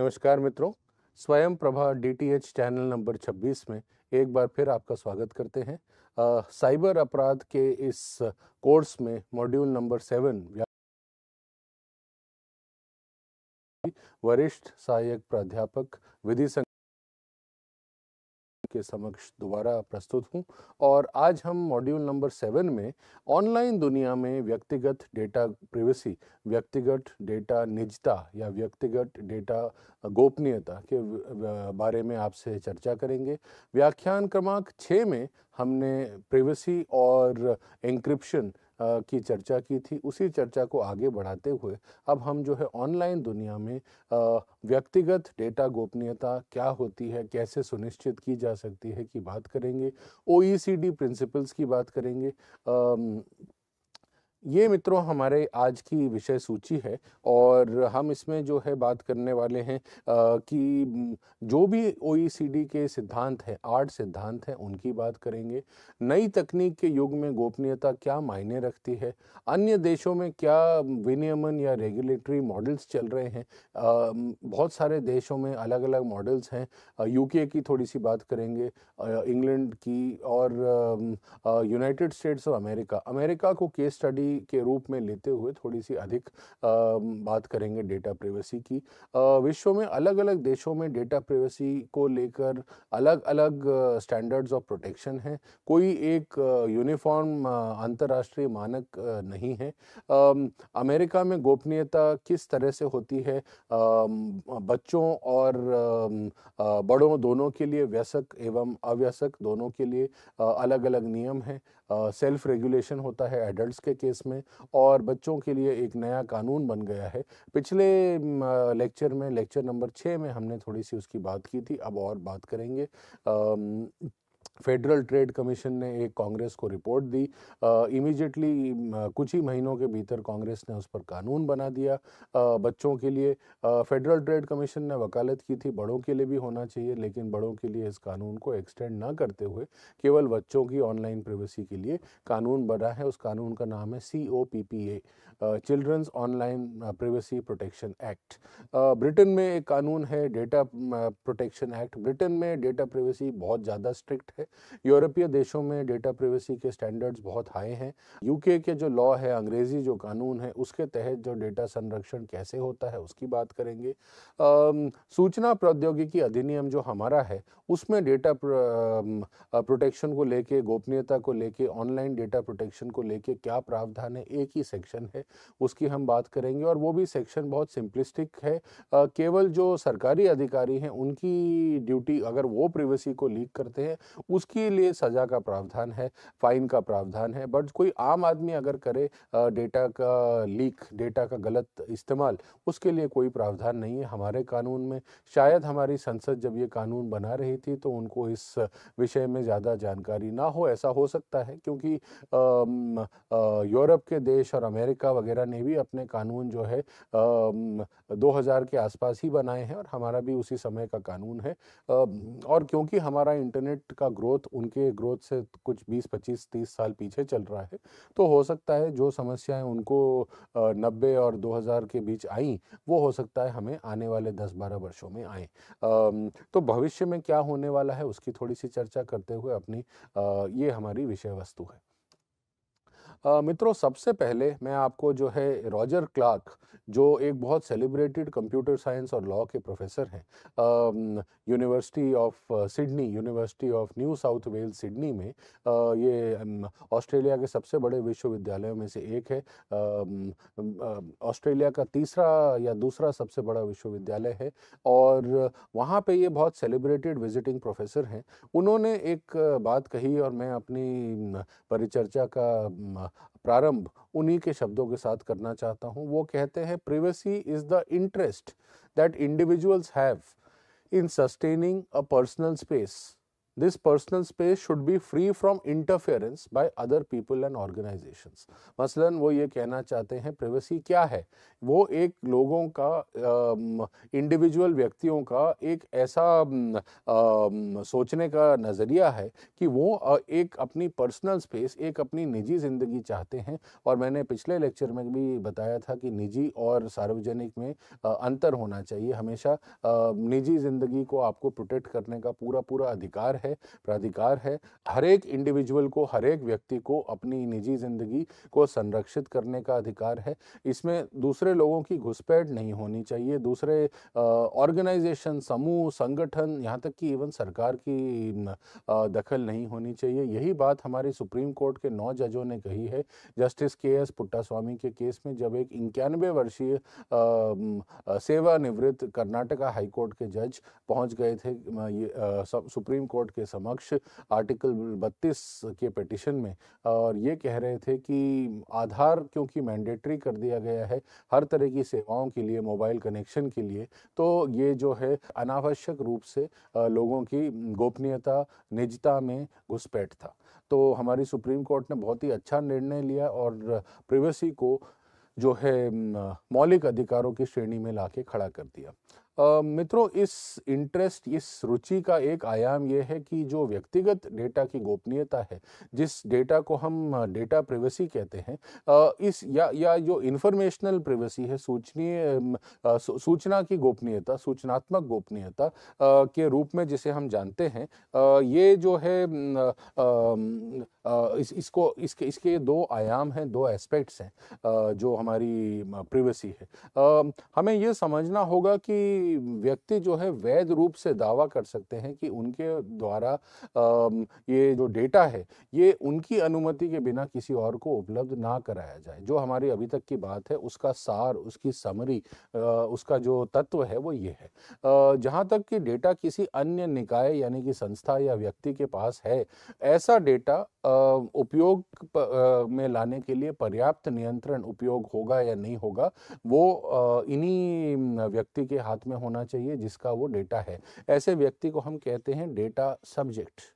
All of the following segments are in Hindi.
नमस्कार मित्रों स्वयं प्रभा डीटीएच चैनल नंबर 26 में एक बार फिर आपका स्वागत करते हैं आ, साइबर अपराध के इस कोर्स में मॉड्यूल नंबर सेवन वरिष्ठ सहायक प्राध्यापक विधि आपके समक्ष दोबारा प्रस्तुत हूँ और आज हम मॉड्यूल नंबर सेवन में ऑनलाइन दुनिया में व्यक्तिगत डेटा प्रिवेसी व्यक्तिगत डेटा निजता या व्यक्तिगत डेटा गोपनीयता के बारे में आपसे चर्चा करेंगे व्याख्यान क्रमांक छः में हमने प्रिवेसी और इंक्रिप्शन की चर्चा की थी उसी चर्चा को आगे बढ़ाते हुए अब हम जो है ऑनलाइन दुनिया में व्यक्तिगत डेटा गोपनीयता क्या होती है कैसे सुनिश्चित की जा सकती है की बात करेंगे ओ प्रिंसिपल्स की बात करेंगे ये मित्रों हमारे आज की विषय सूची है और हम इसमें जो है बात करने वाले हैं कि जो भी ओ e के सिद्धांत हैं आठ सिद्धांत हैं उनकी बात करेंगे नई तकनीक के युग में गोपनीयता क्या मायने रखती है अन्य देशों में क्या विनियमन या रेगुलेटरी मॉडल्स चल रहे हैं बहुत सारे देशों में अलग अलग मॉडल्स हैं यूके की थोड़ी सी बात करेंगे इंग्लैंड की और United States of America America को केस स्टडी के रूप में लेते हुए थोड़ी सी अधिक बात करेंगे डेटा प्राइवेसी की विश्व में अलग अलग देशों में डेटा प्राइवेसी को लेकर अलग अलग स्टैंडर्ड्स ऑफ प्रोटेक्शन है कोई एक यूनिफॉर्म अंतर्राष्ट्रीय मानक नहीं है अमेरिका में गोपनीयता किस तरह से होती है बच्चों और बड़ों दोनों के लिए व्यसक एवं अव्यसक दोनों के लिए अलग अलग नियम हैं सेल्फ रेगुलेशन होता है एडल्ट के केस क्लास में और बच्चों के लिए एक नया कानून बन गया है पिछले लेक्चर में लेक्चर नंबर छः में हमने थोड़ी सी उसकी बात की थी अब और बात करेंगे फेडरल ट्रेड कमीशन ने एक कांग्रेस को रिपोर्ट दी इमीडिएटली कुछ ही महीनों के भीतर कांग्रेस ने उस पर कानून बना दिया आ, बच्चों के लिए फेडरल ट्रेड कमीशन ने वकालत की थी बड़ों के लिए भी होना चाहिए लेकिन बड़ों के लिए इस कानून को एक्सटेंड ना करते हुए केवल बच्चों की ऑनलाइन प्रिवेसी के लिए कानून बना है उस कानून का नाम है C O P P A children's online privacy protection act Britain में एक कानून है डेटा प्रोटेक्शन एक्ट ब्रिटेन में डेटा प्रिवेसी बहुत ज़्यादा स्ट्रिक्ट है यूरोपीय देशों में डेटा प्रिवेसी के स्टैंडर्ड्स बहुत हाई हैं यूके के जो लॉ है अंग्रेज़ी जो कानून है उसके तहत जो डेटा संरक्षण कैसे होता है उसकी बात करेंगे आ, सूचना प्रौद्योगिकी अधिनियम जो हमारा है उसमें डेटा प्रोटेक्शन को लेके गोपनीयता को लेके ऑनलाइन डेटा प्रोटेक्शन को लेके क्या प्रावधान है एक ही सेक्शन है उसकी हम बात करेंगे और वो भी सेक्शन बहुत सिंपलिस्टिक है आ, केवल जो सरकारी अधिकारी हैं उनकी ड्यूटी अगर वो प्रिवेसी को लीक करते हैं उसके लिए सज़ा का प्रावधान है फाइन का प्रावधान है बट कोई आम आदमी अगर करे डेटा का लीक डेटा का गलत इस्तेमाल उसके लिए कोई प्रावधान नहीं है हमारे कानून में शायद हमारी संसद जब ये कानून बना रही थी तो उनको इस विषय में ज़्यादा जानकारी ना हो ऐसा हो सकता है क्योंकि यूरोप के देश और अमेरिका वगैरह ने भी अपने कानून जो है दो हज़ार के आसपास ही बनाए हैं और हमारा भी उसी समय का कानून है और क्योंकि हमारा इंटरनेट का ग्रोथ उनके ग्रोथ से कुछ 20 25 30 साल पीछे चल रहा है तो हो सकता है जो समस्याएं उनको नब्बे और 2000 के बीच आई वो हो सकता है हमें आने वाले 10-12 वर्षों में आए तो भविष्य में क्या होने वाला है उसकी थोड़ी सी चर्चा करते हुए अपनी ये हमारी विषय वस्तु है मित्रों सबसे पहले मैं आपको जो है रॉजर क्लार्क जो एक बहुत सेलिब्रेटेड कंप्यूटर साइंस और लॉ के प्रोफेसर हैं University of Sydney University of New South Wales Sydney में आ, ये ऑस्ट्रेलिया के सबसे बड़े विश्वविद्यालयों में से एक है ऑस्ट्रेलिया का तीसरा या दूसरा सबसे बड़ा विश्वविद्यालय है और वहाँ पे ये बहुत सेलिब्रेटेड विजिटिंग प्रोफेसर हैं उन्होंने एक बात कही और मैं अपनी परिचर्चा का प्रारंभ उन्हीं के शब्दों के साथ करना चाहता हूँ वो कहते हैं privacy is the interest that individuals have in sustaining a personal space this personal space should be free from interference by other people and organisations मसलन वो ये कहना चाहते हैं प्राइवेसी क्या है वो एक लोगों का इंडिविजुअल व्यक्तियों का एक ऐसा सोचने का नज़रिया है कि वो एक अपनी पर्सनल स्पेस एक अपनी निजी ज़िंदगी चाहते हैं और मैंने पिछले लेक्चर में भी बताया था कि निजी और सार्वजनिक में अंतर होना चाहिए हमेशा निजी ज़िंदगी को आपको प्रोटेक्ट करने का पूरा पूरा अधिकार है है प्राधिकार है हर एक इंडिविजुअल को हर एक व्यक्ति को अपनी निजी ज़िंदगी को संरक्षित करने का अधिकार है इसमें दूसरे लोगों की घुसपैठ नहीं होनी चाहिए दूसरे ऑर्गेनाइजेशन समूह संगठन यहाँ तक कि इवन सरकार की दखल नहीं होनी चाहिए यही बात हमारी सुप्रीम कोर्ट के नौ जजों ने कही है जस्टिस के एस पुट्टास्वामी के केस में जब एक इक्यानवे वर्षीय सेवानिवृत्त कर्नाटका हाईकोर्ट के जज पहुंच गए थे आ, सुप्रीम कोर्ट के के समक्ष आर्टिकल 32 के पिटिशन में और ये कह रहे थे कि आधार क्योंकि मैंडेटरी कर दिया गया है हर तरह की सेवाओं के लिए मोबाइल कनेक्शन के लिए तो ये जो है अनावश्यक रूप से लोगों की गोपनीयता निजता में घुसपैठ था तो हमारी सुप्रीम कोर्ट ने बहुत ही अच्छा निर्णय लिया और प्रिवेसी को जो है मौलिक अधिकारों की श्रेणी में लाके खड़ा कर दिया मित्रों इस इंटरेस्ट इस रुचि का एक आयाम यह है कि जो व्यक्तिगत डेटा की गोपनीयता है जिस डेटा को हम डेटा प्रिवेसी कहते हैं इस या या जो इन्फॉर्मेशनल प्रिवेसी है सूचनीय सूचना की गोपनीयता सूचनात्मक गोपनीयता के रूप में जिसे हम जानते हैं ये जो है इस, इसको इसके इसके दो आयाम हैं दो एस्पेक्ट्स हैं जो हमारी प्रिवेसी है हमें ये समझना होगा कि व्यक्ति जो है वैध रूप से दावा कर सकते हैं कि उनके द्वारा ये जो डेटा है ये उनकी अनुमति के बिना किसी और को उपलब्ध ना कराया जाए जो हमारी अभी तक की बात है उसका सार उसकी समरी उसका जो तत्व है वो ये है जहाँ तक कि डेटा किसी अन्य निकाय यानी कि संस्था या व्यक्ति के पास है ऐसा डेटा उपयोग में लाने के लिए पर्याप्त नियंत्रण उपयोग होगा या नहीं होगा वो इन्हीं व्यक्ति के हाथ में होना चाहिए जिसका वो डेटा है ऐसे व्यक्ति को हम कहते हैं डेटा सब्जेक्ट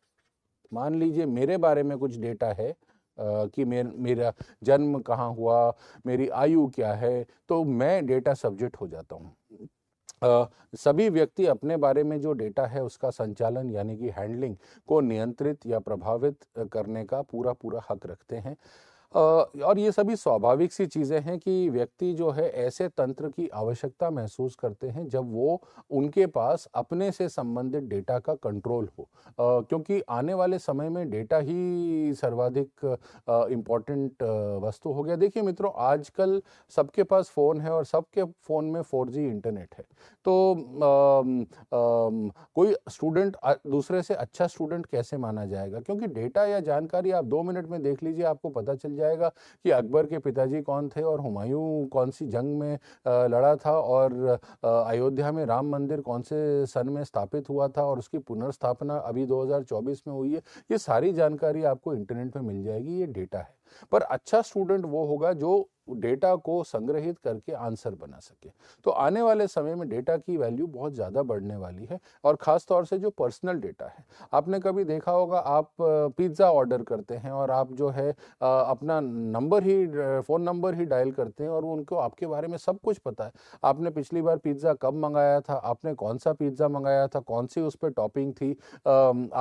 मान लीजिए मेरे बारे में कुछ डेटा है आ, कि मेर, मेरा जन्म कहाँ हुआ मेरी आयु क्या है तो मैं डेटा सब्जेक्ट हो जाता हूँ सभी व्यक्ति अपने बारे में जो डेटा है उसका संचालन यानी कि हैंडलिंग को नियंत्रित या प्रभावित करने का पूरा पूरा हक रखते हैं और ये सभी स्वाभाविक सी चीज़ें हैं कि व्यक्ति जो है ऐसे तंत्र की आवश्यकता महसूस करते हैं जब वो उनके पास अपने से संबंधित डेटा का कंट्रोल हो क्योंकि आने वाले समय में डेटा ही सर्वाधिक इम्पॉर्टेंट वस्तु हो गया देखिए मित्रों आजकल सबके पास फ़ोन है और सबके फ़ोन में फोर इंटरनेट है तो आ, आ, कोई स्टूडेंट दूसरे से अच्छा स्टूडेंट कैसे माना जाएगा क्योंकि डेटा या जानकारी आप दो मिनट में देख लीजिए आपको पता चल जाए जाएगा कि अकबर के पिताजी कौन थे और हुमायूं कौन सी जंग में लड़ा था और अयोध्या में राम मंदिर कौन से सन में स्थापित हुआ था और उसकी पुनर्स्थापना अभी 2024 में हुई है ये सारी जानकारी आपको इंटरनेट पर मिल जाएगी ये डेटा है पर अच्छा स्टूडेंट वो होगा जो डेटा को संग्रहित करके आंसर बना सके तो आने वाले समय में डेटा की वैल्यू बहुत ज़्यादा बढ़ने वाली है और ख़ास तौर से जो पर्सनल डेटा है आपने कभी देखा होगा आप पिज़्ज़ा ऑर्डर करते हैं और आप जो है अपना नंबर ही फ़ोन नंबर ही डायल करते हैं और उनको आपके बारे में सब कुछ पता है आपने पिछली बार पिज़्ज़ा कब मंगाया था आपने कौन सा पिज़्ज़ा मंगाया था कौन सी उस पर टॉपिंग थी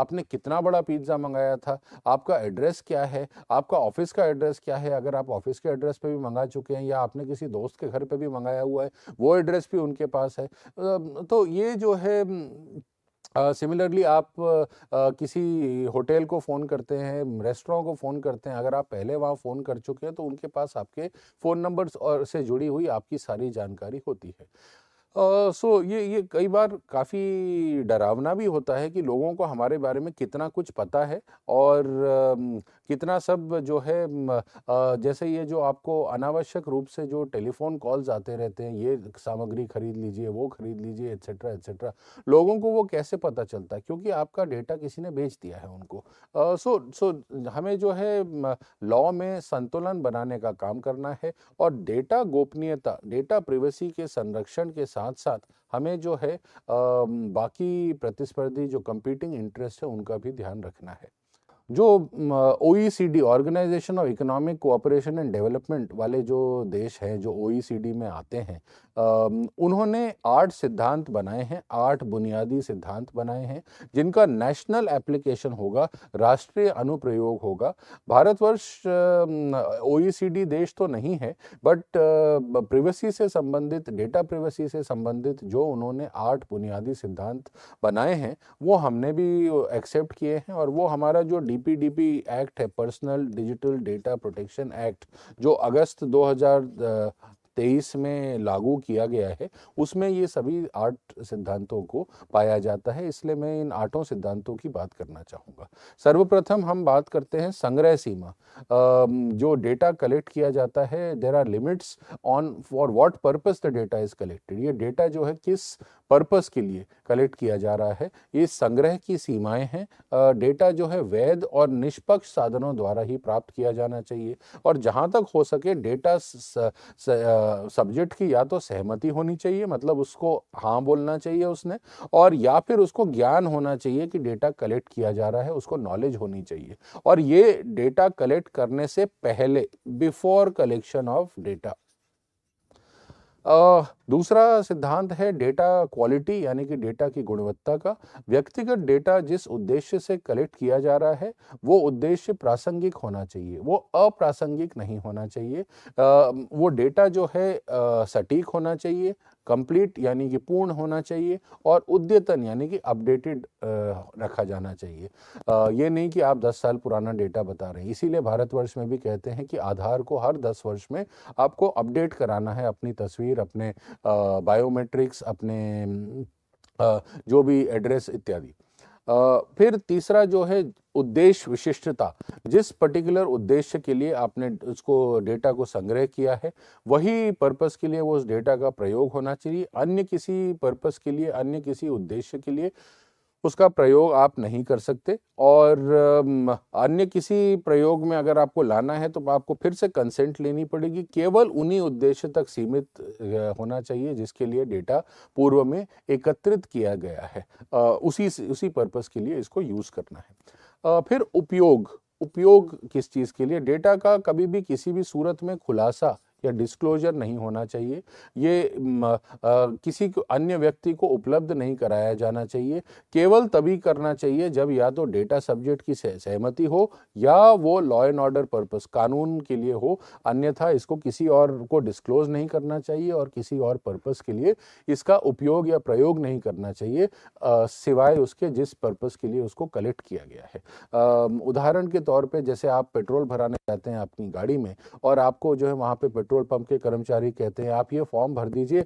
आपने कितना बड़ा पिज़्ज़ा मंगाया था आपका एड्रेस क्या है आपका ऑफिस का एड्रेस क्या है अगर आप ऑफिस के एड्रेस पर भी मंगा चुके हैं या आपने किसी दोस्त के घर पे भी मंगाया हुआ है वो एड्रेस भी उनके पास है तो ये जो है सिमिलरली uh, आप uh, uh, किसी होटल को फ़ोन करते हैं रेस्टोरेंट को फ़ोन करते हैं अगर आप पहले वहाँ फ़ोन कर चुके हैं तो उनके पास आपके फ़ोन नंबर्स और से जुड़ी हुई आपकी सारी जानकारी होती है सो uh, so, ये ये कई बार काफ़ी डरावना भी होता है कि लोगों को हमारे बारे में कितना कुछ पता है और uh, कितना सब जो है जैसे ये जो आपको अनावश्यक रूप से जो टेलीफोन कॉल्स आते रहते हैं ये सामग्री खरीद लीजिए वो खरीद लीजिए एट्सेट्रा एट्सेट्रा लोगों को वो कैसे पता चलता है क्योंकि आपका डेटा किसी ने बेच दिया है उनको सो सो हमें जो है लॉ में संतुलन बनाने का काम करना है और डेटा गोपनीयता डेटा प्रिवेसी के संरक्षण के साथ साथ हमें जो है बाकी प्रतिस्पर्धी जो कंपीटिंग इंटरेस्ट है उनका भी ध्यान रखना है जो O organisation of economic cooperation and development वाले जो देश हैं जो ओ e में आते हैं उन्होंने आठ सिद्धांत बनाए हैं आठ बुनियादी सिद्धांत बनाए हैं जिनका नेशनल एप्लीकेशन होगा राष्ट्रीय अनुप्रयोग होगा भारतवर्ष ओ e देश तो नहीं है बट प्रिवेसी से संबंधित डेटा प्रिवेसी से संबंधित जो उन्होंने आठ बुनियादी सिद्धांत बनाए हैं वो हमने भी एक्सेप्ट किए हैं और वो हमारा जो डी डीपीडीपी एक्ट है personal digital data protection act जो अगस्त 2023 में लागू किया गया है उसमें ये सभी आठ सिद्धांतों को पाया जाता है इसलिए मैं इन आठों सिद्धांतों की बात करना चाहूँगा सर्वप्रथम हम बात करते हैं संग्रह सीमा जो डेटा कलेक्ट किया जाता है there are limits on for what purpose the data is collected ये डेटा जो है किस पर्पस के लिए कलेक्ट किया जा रहा है ये संग्रह की सीमाएं हैं डेटा जो है वैध और निष्पक्ष साधनों द्वारा ही प्राप्त किया जाना चाहिए और जहां तक हो सके डेटा स, स, सब्जेक्ट की या तो सहमति होनी चाहिए मतलब उसको हाँ बोलना चाहिए उसने और या फिर उसको ज्ञान होना चाहिए कि डेटा कलेक्ट किया जा रहा है उसको नॉलेज होनी चाहिए और ये डेटा कलेक्ट करने से पहले बिफोर कलेक्शन ऑफ डेटा आ, दूसरा सिद्धांत है डेटा क्वालिटी यानी कि डेटा की गुणवत्ता का व्यक्तिगत डेटा जिस उद्देश्य से कलेक्ट किया जा रहा है वो उद्देश्य प्रासंगिक होना चाहिए वो अप्रासंगिक नहीं होना चाहिए आ, वो डेटा जो है आ, सटीक होना चाहिए कंप्लीट यानी कि पूर्ण होना चाहिए और उद्यतन यानी कि अपडेटेड रखा जाना चाहिए ये नहीं कि आप 10 साल पुराना डेटा बता रहे हैं इसीलिए भारतवर्ष में भी कहते हैं कि आधार को हर 10 वर्ष में आपको अपडेट कराना है अपनी तस्वीर अपने बायोमेट्रिक्स अपने जो भी एड्रेस इत्यादि फिर तीसरा जो है उद्देश्य विशिष्टता जिस पर्टिकुलर उद्देश्य के लिए आपने उसको डेटा को संग्रह किया है वही पर्पस के लिए वो उस डेटा का प्रयोग होना चाहिए अन्य किसी पर्पस के लिए अन्य किसी उद्देश्य के लिए उसका प्रयोग आप नहीं कर सकते और अन्य किसी प्रयोग में अगर आपको लाना है तो आपको फिर से कंसेंट लेनी पड़ेगी केवल उन्हीं उद्देश्य तक सीमित होना चाहिए जिसके लिए डेटा पूर्व में एकत्रित किया गया है उसी उसी पर्पस के लिए इसको यूज़ करना है फिर उपयोग उपयोग किस चीज़ के लिए डेटा का कभी भी किसी भी सूरत में खुलासा या डिस्क्लोजर नहीं होना चाहिए ये आ, किसी अन्य व्यक्ति को उपलब्ध नहीं कराया जाना चाहिए केवल तभी करना चाहिए जब या तो डेटा सब्जेक्ट की सहमति हो या वो लॉ एंड ऑर्डर पर्पस कानून के लिए हो अन्यथा इसको किसी और को डिस्क्लोज नहीं करना चाहिए और किसी और पर्पस के लिए इसका उपयोग या प्रयोग नहीं करना चाहिए सिवाय उसके जिस पर्पस के लिए उसको कलेक्ट किया गया है उदाहरण के तौर पर जैसे आप पेट्रोल भराने जाते हैं अपनी गाड़ी में और आपको जो है वहाँ पे पेट्रोल पेट्रोल पंप के कर्मचारी कहते हैं आप ये फॉर्म भर दीजिए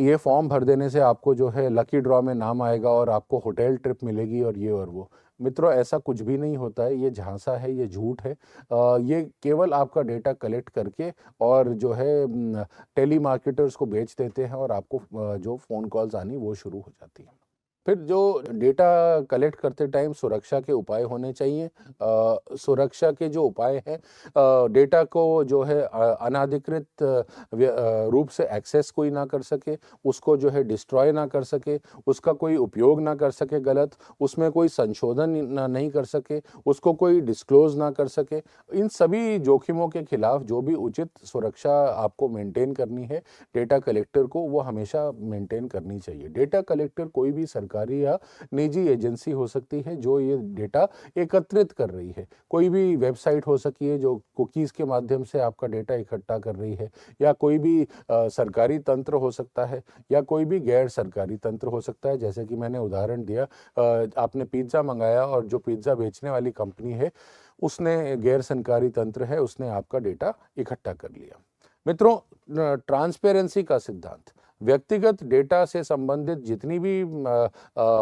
ये फॉर्म भर देने से आपको जो है लकी ड्रॉ में नाम आएगा और आपको होटल ट्रिप मिलेगी और ये और वो मित्रों ऐसा कुछ भी नहीं होता है ये झांसा है ये झूठ है आ, ये केवल आपका डेटा कलेक्ट करके और जो है टेली मार्केटर्स को बेच देते हैं और आपको जो फ़ोन कॉल्स आनी वो शुरू हो जाती है फिर जो डेटा कलेक्ट करते टाइम सुरक्षा के उपाय होने चाहिए आ, सुरक्षा के जो उपाय हैं डेटा को जो है अनाधिकृत रूप से एक्सेस कोई ना कर सके उसको जो है डिस्ट्रॉय ना कर सके उसका कोई उपयोग ना कर सके गलत उसमें कोई संशोधन ना नहीं कर सके उसको कोई डिस्क्लोज ना कर सके इन सभी जोखिमों के खिलाफ जो भी उचित सुरक्षा आपको मेंटेन करनी है डेटा कलेक्टर को वो हमेशा मेंटेन करनी चाहिए डेटा कलेक्टर कोई भी सर सरकारी या निजी एजेंसी हो सकती है जो ये डेटा एकत्रित कर रही है कोई भी वेबसाइट हो सकी है जो कुकीज़ के माध्यम से आपका डेटा इकट्ठा कर रही है या कोई भी आ, सरकारी तंत्र हो सकता है या कोई भी गैर सरकारी तंत्र हो सकता है जैसे कि मैंने उदाहरण दिया आ, आपने पिज्ज़ा मंगाया और जो पिज्ज़ा बेचने वाली कंपनी है उसने गैर सरकारी तंत्र है उसने आपका डेटा इकट्ठा कर लिया मित्रों ट्रांसपेरेंसी का सिद्धांत व्यक्तिगत डेटा से संबंधित जितनी भी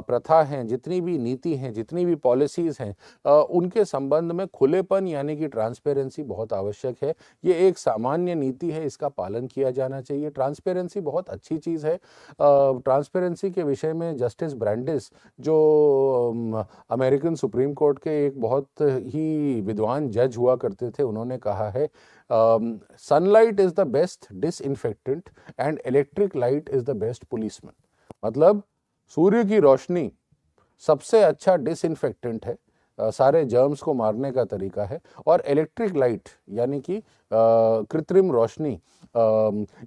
प्रथा हैं जितनी भी नीति हैं जितनी भी पॉलिसीज़ हैं उनके संबंध में खुलेपन यानी कि ट्रांसपेरेंसी बहुत आवश्यक है ये एक सामान्य नीति है इसका पालन किया जाना चाहिए ट्रांसपेरेंसी बहुत अच्छी चीज़ है ट्रांसपेरेंसी के विषय में जस्टिस ब्रांडिस जो अमेरिकन सुप्रीम कोर्ट के एक बहुत ही विद्वान जज हुआ करते थे उन्होंने कहा है um, sunlight is the best disinfectant and electric light is the best policeman मतलब सूर्य की रोशनी सबसे अच्छा डिसइनफेक्टेंट है सारे जर्म्स को मारने का तरीका है और इलेक्ट्रिक लाइट यानी कि कृत्रिम रोशनी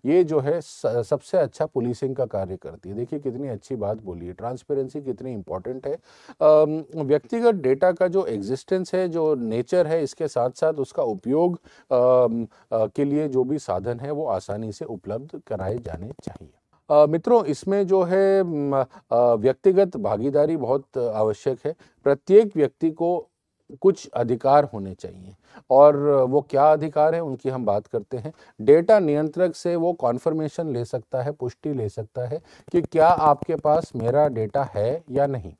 ये जो है सबसे अच्छा पुलिसिंग का कार्य करती है देखिए कितनी अच्छी बात बोली है ट्रांसपेरेंसी कितनी इम्पॉर्टेंट है व्यक्तिगत डेटा का जो एग्जिस्टेंस है जो नेचर है इसके साथ साथ उसका उपयोग के लिए जो भी साधन है वो आसानी से उपलब्ध कराए जाने चाहिए मित्रों इसमें जो है व्यक्तिगत भागीदारी बहुत आवश्यक है प्रत्येक व्यक्ति को कुछ अधिकार होने चाहिए और वो क्या अधिकार है उनकी हम बात करते हैं डेटा नियंत्रक से वो कॉन्फर्मेशन ले सकता है पुष्टि ले सकता है कि क्या आपके पास मेरा डेटा है या नहीं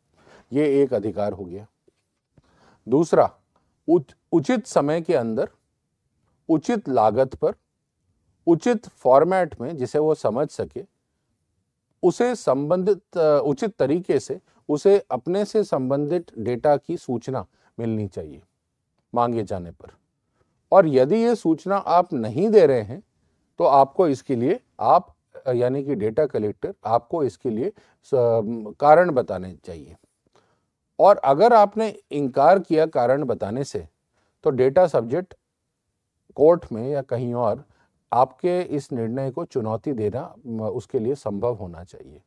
ये एक अधिकार हो गया दूसरा उचित समय के अंदर उचित लागत पर उचित फॉर्मेट में जिसे वो समझ सके उसे संबंधित उचित तरीके से उसे अपने से संबंधित डेटा की सूचना मिलनी चाहिए मांगे जाने पर और यदि ये सूचना आप नहीं दे रहे हैं तो आपको इसके लिए आप यानी कि डेटा कलेक्टर आपको इसके लिए कारण बताने चाहिए और अगर आपने इनकार किया कारण बताने से तो डेटा सब्जेक्ट कोर्ट में या कहीं और आपके इस निर्णय को चुनौती देना उसके लिए संभव होना चाहिए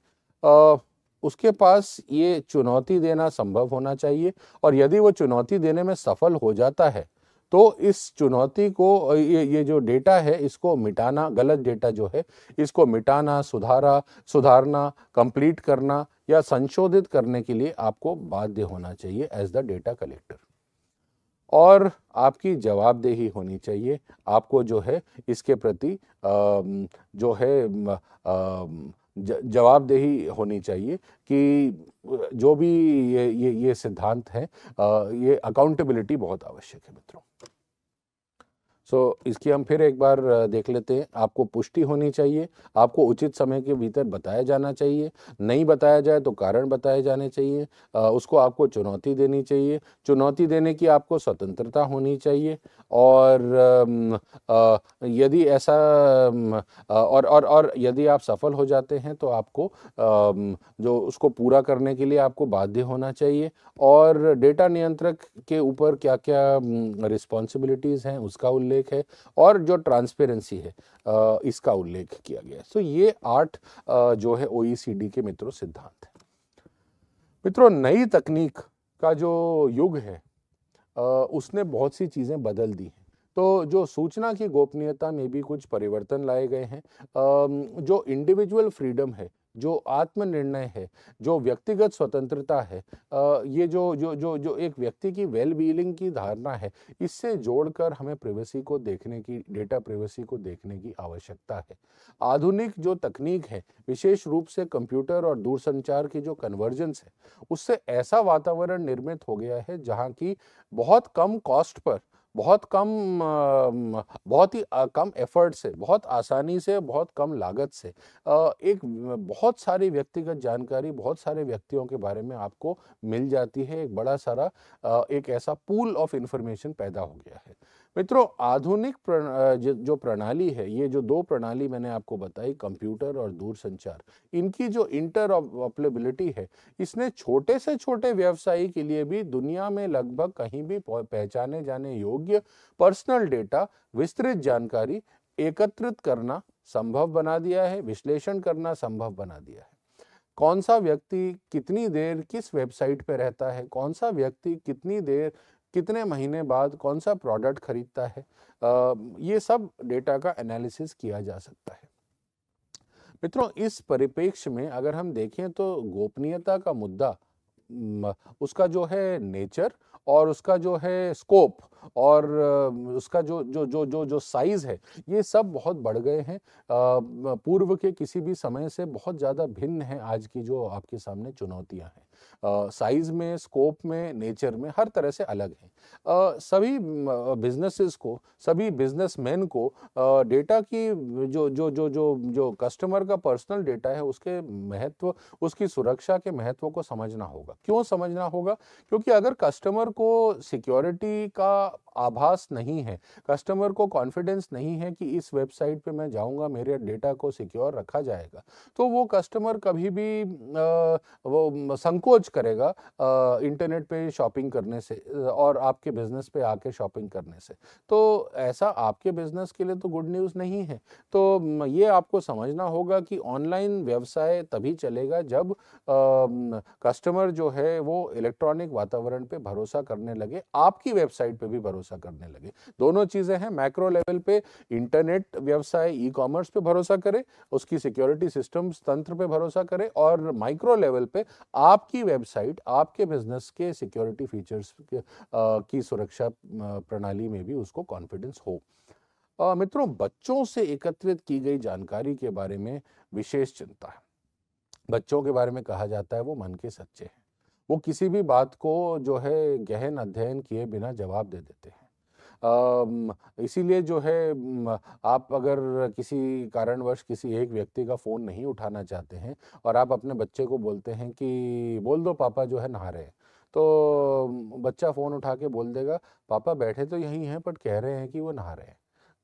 आ, उसके पास ये चुनौती देना संभव होना चाहिए और यदि वो चुनौती देने में सफल हो जाता है तो इस चुनौती को ये ये जो डेटा है इसको मिटाना गलत डेटा जो है इसको मिटाना सुधारा सुधारना कंप्लीट करना या संशोधित करने के लिए आपको बाध्य होना चाहिए एज द डेटा कलेक्टर और आपकी जवाबदेही होनी चाहिए आपको जो है इसके प्रति जो है जवाबदेही होनी चाहिए कि जो भी ये ये ये सिद्धांत है ये अकाउंटेबिलिटी बहुत आवश्यक है मित्रों सो so, इसकी हम फिर एक बार देख लेते हैं आपको पुष्टि होनी चाहिए आपको उचित समय के भीतर बताया जाना चाहिए नहीं बताया जाए तो कारण बताए जाने चाहिए उसको आपको चुनौती देनी चाहिए चुनौती देने की आपको स्वतंत्रता होनी चाहिए और यदि ऐसा और और और यदि आप सफल हो जाते हैं तो आपको जो उसको पूरा करने के लिए आपको बाध्य होना चाहिए और डेटा नियंत्रक के ऊपर क्या क्या रिस्पॉन्सिबिलिटीज़ हैं उसका उल्लेख उल्लेख है और जो ट्रांसपेरेंसी है इसका उल्लेख किया गया है सो ये आठ जो है ओ e के मित्रों सिद्धांत है मित्रों नई तकनीक का जो युग है उसने बहुत सी चीज़ें बदल दी हैं तो जो सूचना की गोपनीयता में भी कुछ परिवर्तन लाए गए हैं जो इंडिविजुअल फ्रीडम है जो आत्मनिर्णय है जो व्यक्तिगत स्वतंत्रता है ये जो जो जो जो एक व्यक्ति की वेल बीलिंग की धारणा है इससे जोड़कर हमें प्रिवेसी को देखने की डेटा प्रिवेसी को देखने की आवश्यकता है आधुनिक जो तकनीक है विशेष रूप से कंप्यूटर और दूरसंचार की जो कन्वर्जेंस है उससे ऐसा वातावरण निर्मित हो गया है जहाँ की बहुत कम कॉस्ट पर बहुत कम बहुत ही कम एफर्ट से बहुत आसानी से बहुत कम लागत से एक बहुत सारी व्यक्तिगत जानकारी बहुत सारे व्यक्तियों के बारे में आपको मिल जाती है एक बड़ा सारा एक ऐसा पूल ऑफ इंफॉर्मेशन पैदा हो गया है मित्रों आधुनिक प्रण, जो प्रणाली है ये जो दो प्रणाली मैंने आपको बताई कंप्यूटर और दूरसंचार इनकी जो इंटर ऑपलेबिलिटी है इसने छोटे से छोटे व्यवसायी के लिए भी दुनिया में लगभग कहीं भी पहचाने जाने योग्य पर्सनल डेटा विस्तृत जानकारी एकत्रित करना संभव बना दिया है विश्लेषण करना संभव बना दिया है कौन सा व्यक्ति कितनी देर किस वेबसाइट पर रहता है कौन सा व्यक्ति कितनी देर कितने महीने बाद कौन सा प्रोडक्ट खरीदता है ये सब डेटा का एनालिसिस किया जा सकता है मित्रों इस परिपेक्ष में अगर हम देखें तो गोपनीयता का मुद्दा उसका जो है नेचर और उसका जो है स्कोप और उसका जो जो जो जो जो साइज़ है ये सब बहुत बढ़ गए हैं पूर्व के किसी भी समय से बहुत ज़्यादा भिन्न है आज की जो आपके सामने चुनौतियाँ हैं साइज में स्कोप में नेचर में हर तरह से अलग है सभी बिजनेसेस को सभी बिजनेसमैन को डेटा की जो जो जो जो जो कस्टमर का पर्सनल डेटा है उसके महत्व उसकी सुरक्षा के महत्व को समझना होगा क्यों समझना होगा क्योंकि अगर कस्टमर को सिक्योरिटी का आभास नहीं है कस्टमर को कॉन्फिडेंस नहीं है कि इस वेबसाइट पे मैं जाऊंगा मेरे डेटा को सिक्योर रखा जाएगा तो वो कस्टमर कभी भी आ, वो संकोच करेगा आ, इंटरनेट पे शॉपिंग करने से और आपके बिजनेस पे आके शॉपिंग करने से तो ऐसा आपके बिजनेस के लिए तो गुड न्यूज़ नहीं है तो ये आपको समझना होगा कि ऑनलाइन व्यवसाय तभी चलेगा जब आ, कस्टमर जो है वो इलेक्ट्रॉनिक वातावरण पे भरोसा करने लगे आपकी वेबसाइट पे भी भरोसा करने लगे दोनों चीज़ें हैं मैक्रो लेवल पे इंटरनेट व्यवसाय ई कॉमर्स पे भरोसा करें उसकी सिक्योरिटी सिस्टम तंत्र पे भरोसा करें और माइक्रो लेवल पे आपकी वेबसाइट आपके बिजनेस के सिक्योरिटी फीचर्स की सुरक्षा प्रणाली में भी उसको कॉन्फिडेंस हो मित्रों बच्चों से एकत्रित की गई जानकारी के बारे में विशेष चिंता है बच्चों के बारे में कहा जाता है वो मन के सच्चे हैं वो किसी भी बात को जो है गहन अध्ययन किए बिना जवाब दे देते हैं इसीलिए जो है आप अगर किसी कारणवश किसी एक व्यक्ति का फ़ोन नहीं उठाना चाहते हैं और आप अपने बच्चे को बोलते हैं कि बोल दो पापा जो है नहा रहे हैं तो बच्चा फ़ोन उठा के बोल देगा पापा बैठे तो यहीं हैं बट कह रहे हैं कि वो नहा रहे हैं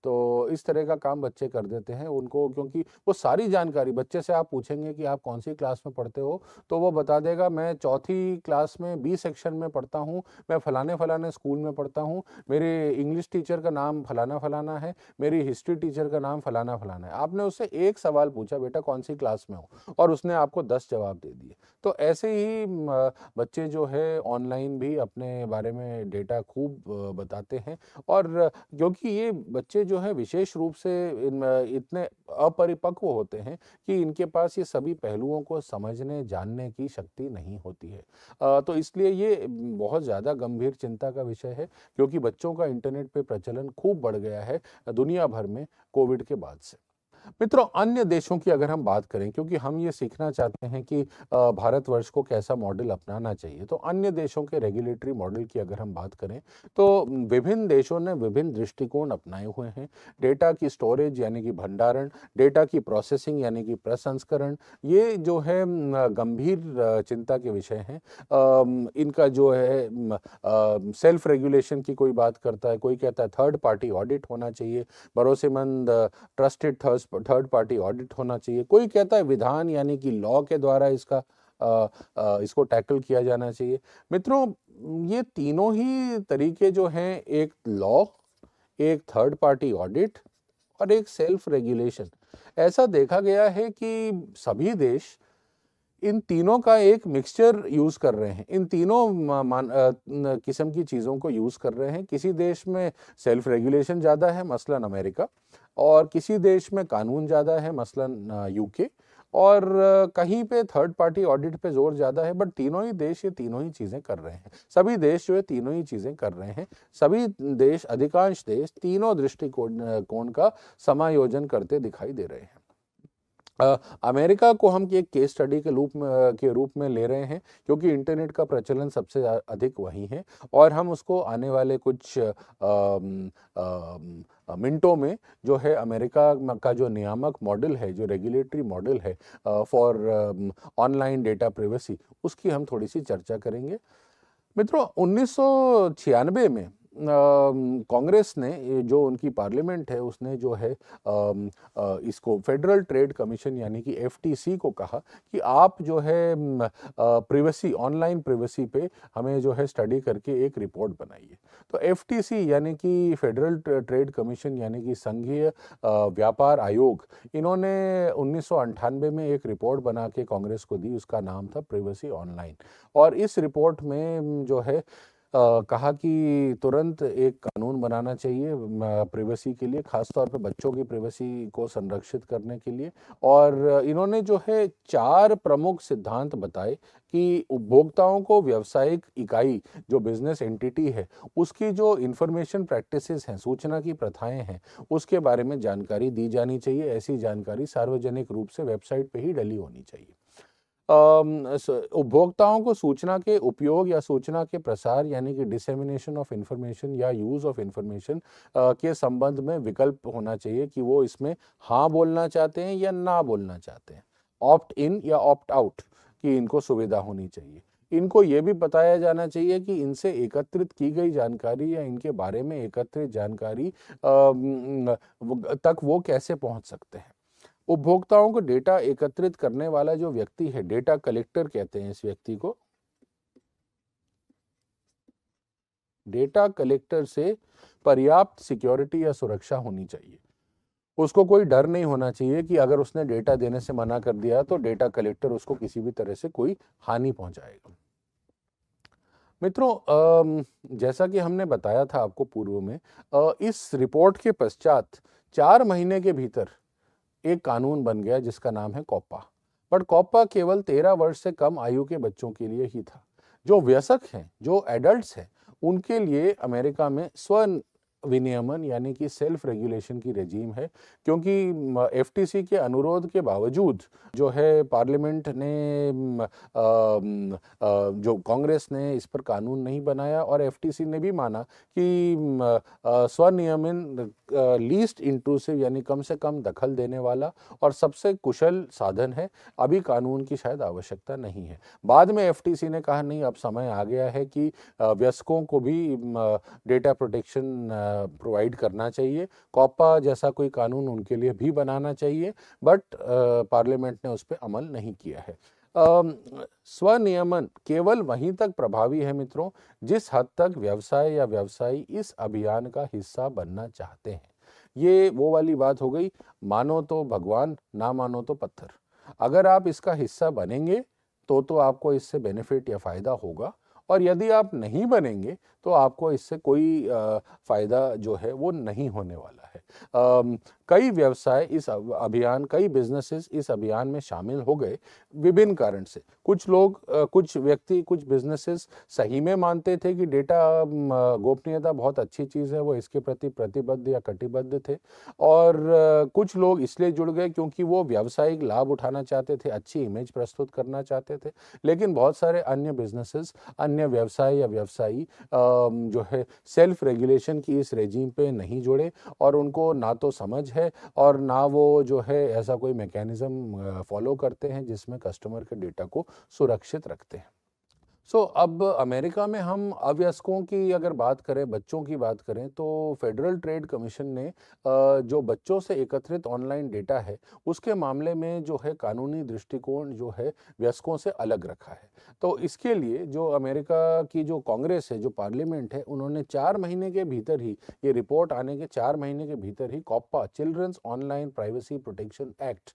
तो इस तरह का काम बच्चे कर देते हैं उनको क्योंकि वो सारी जानकारी बच्चे से आप पूछेंगे कि आप कौन सी क्लास में पढ़ते हो तो वो बता देगा मैं चौथी क्लास में बी सेक्शन में पढ़ता हूँ मैं फलाने फलाने स्कूल में पढ़ता हूँ मेरे इंग्लिश टीचर का नाम फलाना फलाना है मेरी हिस्ट्री टीचर का नाम फलाना फलाना है आपने उससे एक सवाल पूछा बेटा कौन सी क्लास में हो और उसने आपको दस जवाब दे दिए तो ऐसे ही बच्चे जो है ऑनलाइन भी अपने बारे में डेटा खूब बताते हैं और क्योंकि ये बच्चे जो है विशेष रूप से इतने अपरिपक्व होते हैं कि इनके पास ये सभी पहलुओं को समझने जानने की शक्ति नहीं होती है तो इसलिए ये बहुत ज़्यादा गंभीर चिंता का विषय है क्योंकि बच्चों का इंटरनेट पर प्रचलन खूब बढ़ गया है दुनिया भर में कोविड के बाद से मित्रों अन्य देशों की अगर हम बात करें क्योंकि हम ये सीखना चाहते हैं कि भारतवर्ष को कैसा मॉडल अपनाना चाहिए तो अन्य देशों के रेगुलेटरी मॉडल की अगर हम बात करें तो विभिन्न देशों ने विभिन्न दृष्टिकोण अपनाए हुए हैं डेटा की स्टोरेज यानी कि भंडारण डेटा की प्रोसेसिंग यानी कि प्रसंस्करण ये जो है गंभीर चिंता के विषय हैं इनका जो है सेल्फ रेगुलेशन की कोई बात करता है कोई कहता है थर्ड पार्टी ऑडिट होना चाहिए भरोसेमंद trusted third third party audit होना चाहिए कोई कहता है विधान यानी कि लॉ के द्वारा इसका आ, आ, इसको टैकल किया जाना चाहिए मित्रों ये तीनों ही तरीके जो हैं एक लॉ एक थर्ड पार्टी ऑडिट और एक सेल्फ रेगुलेशन ऐसा देखा गया है कि सभी देश इन तीनों का एक मिक्सचर यूज़ कर रहे हैं इन तीनों किस्म की चीज़ों को यूज़ कर रहे हैं किसी देश में सेल्फ रेगुलेशन ज़्यादा है मसलन अमेरिका और किसी देश में कानून ज़्यादा है मसलन यूके और कहीं पे थर्ड पार्टी ऑडिट पे जोर ज़्यादा है बट तीनों ही देश ये तीनों ही चीज़ें कर रहे हैं सभी देश जो है तीनों ही चीज़ें कर रहे हैं सभी देश अधिकांश देश तीनों दृष्टिकोण कोण का समायोजन करते दिखाई दे रहे हैं अमेरिका को हम एक केस स्टडी के रूप में के रूप में ले रहे हैं क्योंकि इंटरनेट का प्रचलन सबसे अधिक वहीं है और हम उसको आने वाले कुछ मिनटों में जो है अमेरिका का जो नियामक मॉडल है जो रेगुलेटरी मॉडल है फॉर ऑनलाइन डेटा प्राइवेसी उसकी हम थोड़ी सी चर्चा करेंगे मित्रों उन्नीस में कांग्रेस ने जो उनकी पार्लियामेंट है उसने जो है आ, आ, इसको फेडरल ट्रेड कमीशन यानी कि एफटीसी को कहा कि आप जो है प्रिवेसी ऑनलाइन प्रिवेसी पे हमें जो है स्टडी करके एक रिपोर्ट बनाइए तो एफटीसी यानी कि फेडरल ट्रेड कमीशन यानी कि संघीय व्यापार आयोग इन्होंने उन्नीस में एक रिपोर्ट बना के कांग्रेस को दी उसका नाम था प्रिवेसी ऑनलाइन और इस रिपोर्ट में जो है कहा कि तुरंत एक कानून बनाना चाहिए प्रिवेसी के लिए खासतौर पर बच्चों की प्रिवेसी को संरक्षित करने के लिए और इन्होंने जो है चार प्रमुख सिद्धांत बताए कि उपभोक्ताओं को व्यावसायिक इकाई जो बिजनेस एंटिटी है उसकी जो इन्फॉर्मेशन प्रैक्टिसेस हैं सूचना की प्रथाएं हैं उसके बारे में जानकारी दी जानी चाहिए ऐसी जानकारी सार्वजनिक रूप से वेबसाइट पर ही डली होनी चाहिए उपभोक्ताओं को सूचना के उपयोग या सूचना के प्रसार यानी कि डिसेमिनेशन ऑफ इंफॉर्मेशन या यूज़ ऑफ इंफॉर्मेशन के संबंध में विकल्प होना चाहिए कि वो इसमें हाँ बोलना चाहते हैं या ना बोलना चाहते हैं ऑप्ट इन या ऑप्ट आउट की इनको सुविधा होनी चाहिए इनको ये भी बताया जाना चाहिए कि इनसे एकत्रित की गई जानकारी या इनके बारे में एकत्रित जानकारी तक वो कैसे पहुंच सकते हैं उपभोक्ताओं को डेटा एकत्रित करने वाला जो व्यक्ति है डेटा कलेक्टर कहते हैं इस व्यक्ति को डेटा कलेक्टर से पर्याप्त सिक्योरिटी या सुरक्षा होनी चाहिए उसको कोई डर नहीं होना चाहिए कि अगर उसने डेटा देने से मना कर दिया तो डेटा कलेक्टर उसको किसी भी तरह से कोई हानि पहुंचाएगा मित्रों जैसा कि हमने बताया था आपको पूर्व में इस रिपोर्ट के पश्चात चार महीने के भीतर एक कानून बन गया जिसका नाम है कॉपा बट कॉपा केवल तेरह वर्ष से कम आयु के बच्चों के लिए ही था जो व्यसक हैं जो एडल्ट हैं उनके लिए अमेरिका में स्व विनियमन यानी कि सेल्फ रेगुलेशन की रजीम है क्योंकि एफटीसी के अनुरोध के बावजूद जो है पार्लियामेंट ने आ, आ, जो कांग्रेस ने इस पर कानून नहीं बनाया और एफटीसी ने भी माना कि स्वनियमन लीस्ट इंट्रूसिव यानी कम से कम दखल देने वाला और सबसे कुशल साधन है अभी कानून की शायद आवश्यकता नहीं है बाद में एफ ने कहा नहीं अब समय आ गया है कि वयस्कों को भी डेटा प्रोटेक्शन प्रोवाइड करना चाहिए कॉपा जैसा कोई कानून उनके लिए भी बनाना चाहिए बट पार्लियामेंट ने उस पर अमल नहीं किया है स्वनियमन केवल वहीं तक प्रभावी है मित्रों जिस हद तक व्यवसाय या व्यवसायी इस अभियान का हिस्सा बनना चाहते हैं ये वो वाली बात हो गई मानो तो भगवान ना मानो तो पत्थर अगर आप इसका हिस्सा बनेंगे तो तो आपको इससे बेनिफिट या फ़ायदा होगा और यदि आप नहीं बनेंगे तो आपको इससे कोई फ़ायदा जो है वो नहीं होने वाला है कई व्यवसाय इस अभियान कई बिजनेसेस इस अभियान में शामिल हो गए विभिन्न कारण से कुछ लोग कुछ व्यक्ति कुछ बिजनेसेस सही में मानते थे कि डेटा गोपनीयता बहुत अच्छी चीज़ है वो इसके प्रति प्रतिबद्ध या कटिबद्ध थे और कुछ लोग इसलिए जुड़ गए क्योंकि वो व्यावसायिक लाभ उठाना चाहते थे अच्छी इमेज प्रस्तुत करना चाहते थे लेकिन बहुत सारे अन्य बिजनेसेस अन्य व्यवसाय या व्यवसायी जो है सेल्फ रेगुलेशन की इस रेजीम पे नहीं जुड़े और उनको ना तो समझ है और ना वो जो है ऐसा कोई मैकेनिज़्म फॉलो करते हैं जिसमें कस्टमर के डेटा को सुरक्षित रखते हैं सो so, अब अमेरिका में हम अवयस्कों की अगर बात करें बच्चों की बात करें तो फेडरल ट्रेड कमीशन ने जो बच्चों से एकत्रित ऑनलाइन डेटा है उसके मामले में जो है कानूनी दृष्टिकोण जो है व्यस्कों से अलग रखा है तो इसके लिए जो अमेरिका की जो कांग्रेस है जो पार्लियामेंट है उन्होंने चार महीने के भीतर ही ये रिपोर्ट आने के चार महीने के भीतर ही COPPA children's online privacy protection act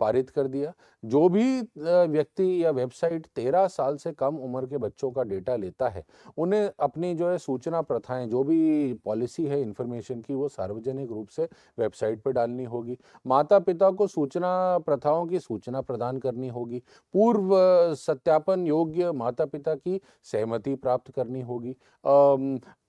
पारित कर दिया जो भी व्यक्ति या वेबसाइट तेरह साल से कम उम्र उम्र के बच्चों का डेटा लेता है उन्हें अपनी जो है सूचना प्रथाएं जो भी पॉलिसी है इन्फॉर्मेशन की वो सार्वजनिक रूप से वेबसाइट पर डालनी होगी माता पिता को सूचना प्रथाओं की सूचना प्रदान करनी होगी पूर्व सत्यापन योग्य माता पिता की सहमति प्राप्त करनी होगी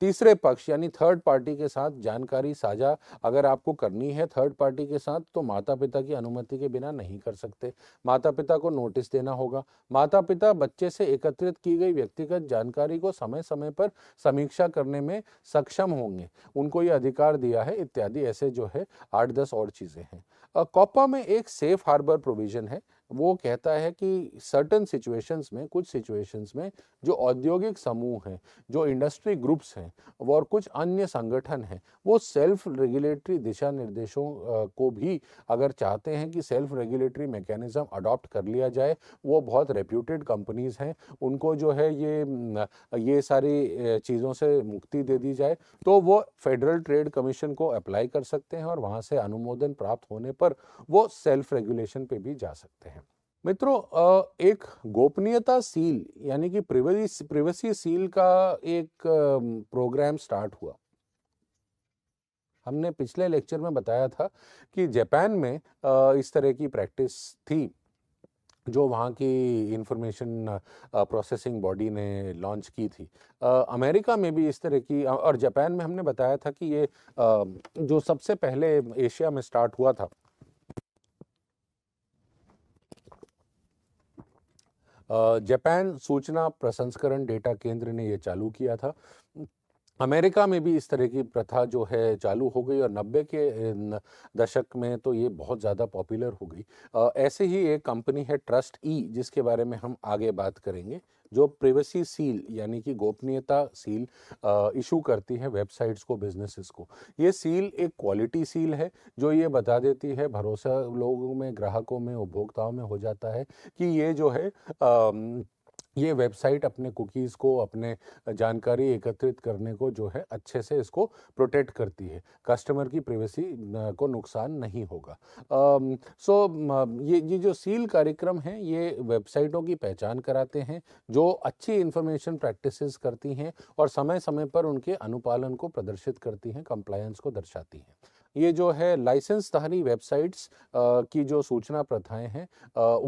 तीसरे पक्ष यानी थर्ड पार्टी के साथ जानकारी साझा अगर आपको करनी है थर्ड पार्टी के साथ तो माता पिता की अनुमति के बिना नहीं कर सकते माता पिता को नोटिस देना होगा माता पिता बच्चे से एकत्रित एकत्रित की गई व्यक्तिगत जानकारी को समय समय पर समीक्षा करने में सक्षम होंगे उनको ये अधिकार दिया है इत्यादि ऐसे जो है आठ दस और चीज़ें हैं कॉपा में एक सेफ हार्बर प्रोविजन है वो कहता है कि सर्टन सिचुएशंस में कुछ सिचुएशंस में जो औद्योगिक समूह हैं जो इंडस्ट्री ग्रुप्स हैं और कुछ अन्य संगठन हैं वो सेल्फ रेगुलेटरी दिशा निर्देशों को भी अगर चाहते हैं कि सेल्फ रेगुलेटरी मैकेनिज़्म अडॉप्ट कर लिया जाए वो बहुत रेप्यूटेड कंपनीज़ हैं उनको जो है ये ये सारी चीज़ों से मुक्ति दे दी जाए तो वो फेडरल ट्रेड कमीशन को अप्लाई कर सकते हैं और वहाँ से अनुमोदन प्राप्त होने पर वो सेल्फ रेगुलेशन पर भी जा सकते हैं मित्रों एक गोपनीयता सील यानी कि प्रिवेसी प्रिवेसी सील का एक प्रोग्राम स्टार्ट हुआ हमने पिछले लेक्चर में बताया था कि जापान में इस तरह की प्रैक्टिस थी जो वहाँ की इंफॉर्मेशन प्रोसेसिंग बॉडी ने लॉन्च की थी अमेरिका में भी इस तरह की और जापान में हमने बताया था कि ये जो सबसे पहले एशिया में स्टार्ट हुआ था जापान सूचना प्रसंस्करण डेटा केंद्र ने यह चालू किया था अमेरिका में भी इस तरह की प्रथा जो है चालू हो गई और नब्बे के दशक में तो ये बहुत ज़्यादा पॉपुलर हो गई ऐसे ही एक कंपनी है ट्रस्ट ई जिसके बारे में हम आगे बात करेंगे जो प्रिवेसी सील यानी कि गोपनीयता सील इशू करती है वेबसाइट्स को बिजनेसेस को ये सील एक क्वालिटी सील है जो ये बता देती है भरोसा लोगों में ग्राहकों में उपभोक्ताओं में हो जाता है कि ये जो है आ, ये वेबसाइट अपने कुकीज़ को अपने जानकारी एकत्रित करने को जो है अच्छे से इसको प्रोटेक्ट करती है कस्टमर की प्रिवेसी को नुकसान नहीं होगा सो so, ये ये जो सील कार्यक्रम है ये वेबसाइटों की पहचान कराते हैं जो अच्छी इन्फॉर्मेशन प्रैक्टिसेस करती हैं और समय समय पर उनके अनुपालन को प्रदर्शित करती हैं कंप्लायंस को दर्शाती हैं ये जो है लाइसेंस धारी वेबसाइट्स की जो सूचना प्रथाएं हैं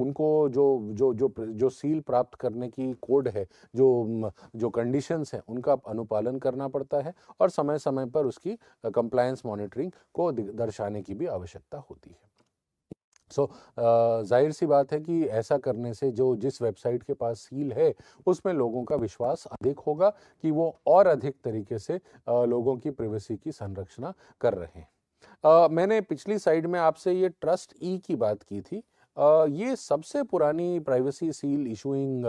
उनको जो जो जो जो सील प्राप्त करने की कोड है जो जो कंडीशंस हैं उनका अनुपालन करना पड़ता है और समय समय पर उसकी कंप्लायंस मॉनिटरिंग को दर्शाने की भी आवश्यकता होती है सो so, जाहिर सी बात है कि ऐसा करने से जो जिस वेबसाइट के पास सील है उसमें लोगों का विश्वास अधिक होगा कि वो और अधिक तरीके से लोगों की प्रिवेसी की संरक्षण कर रहे हैं आ, मैंने पिछली साइड में आपसे ये ट्रस्ट ई की बात की थी आ, ये सबसे पुरानी प्राइवेसी सील इशूइंग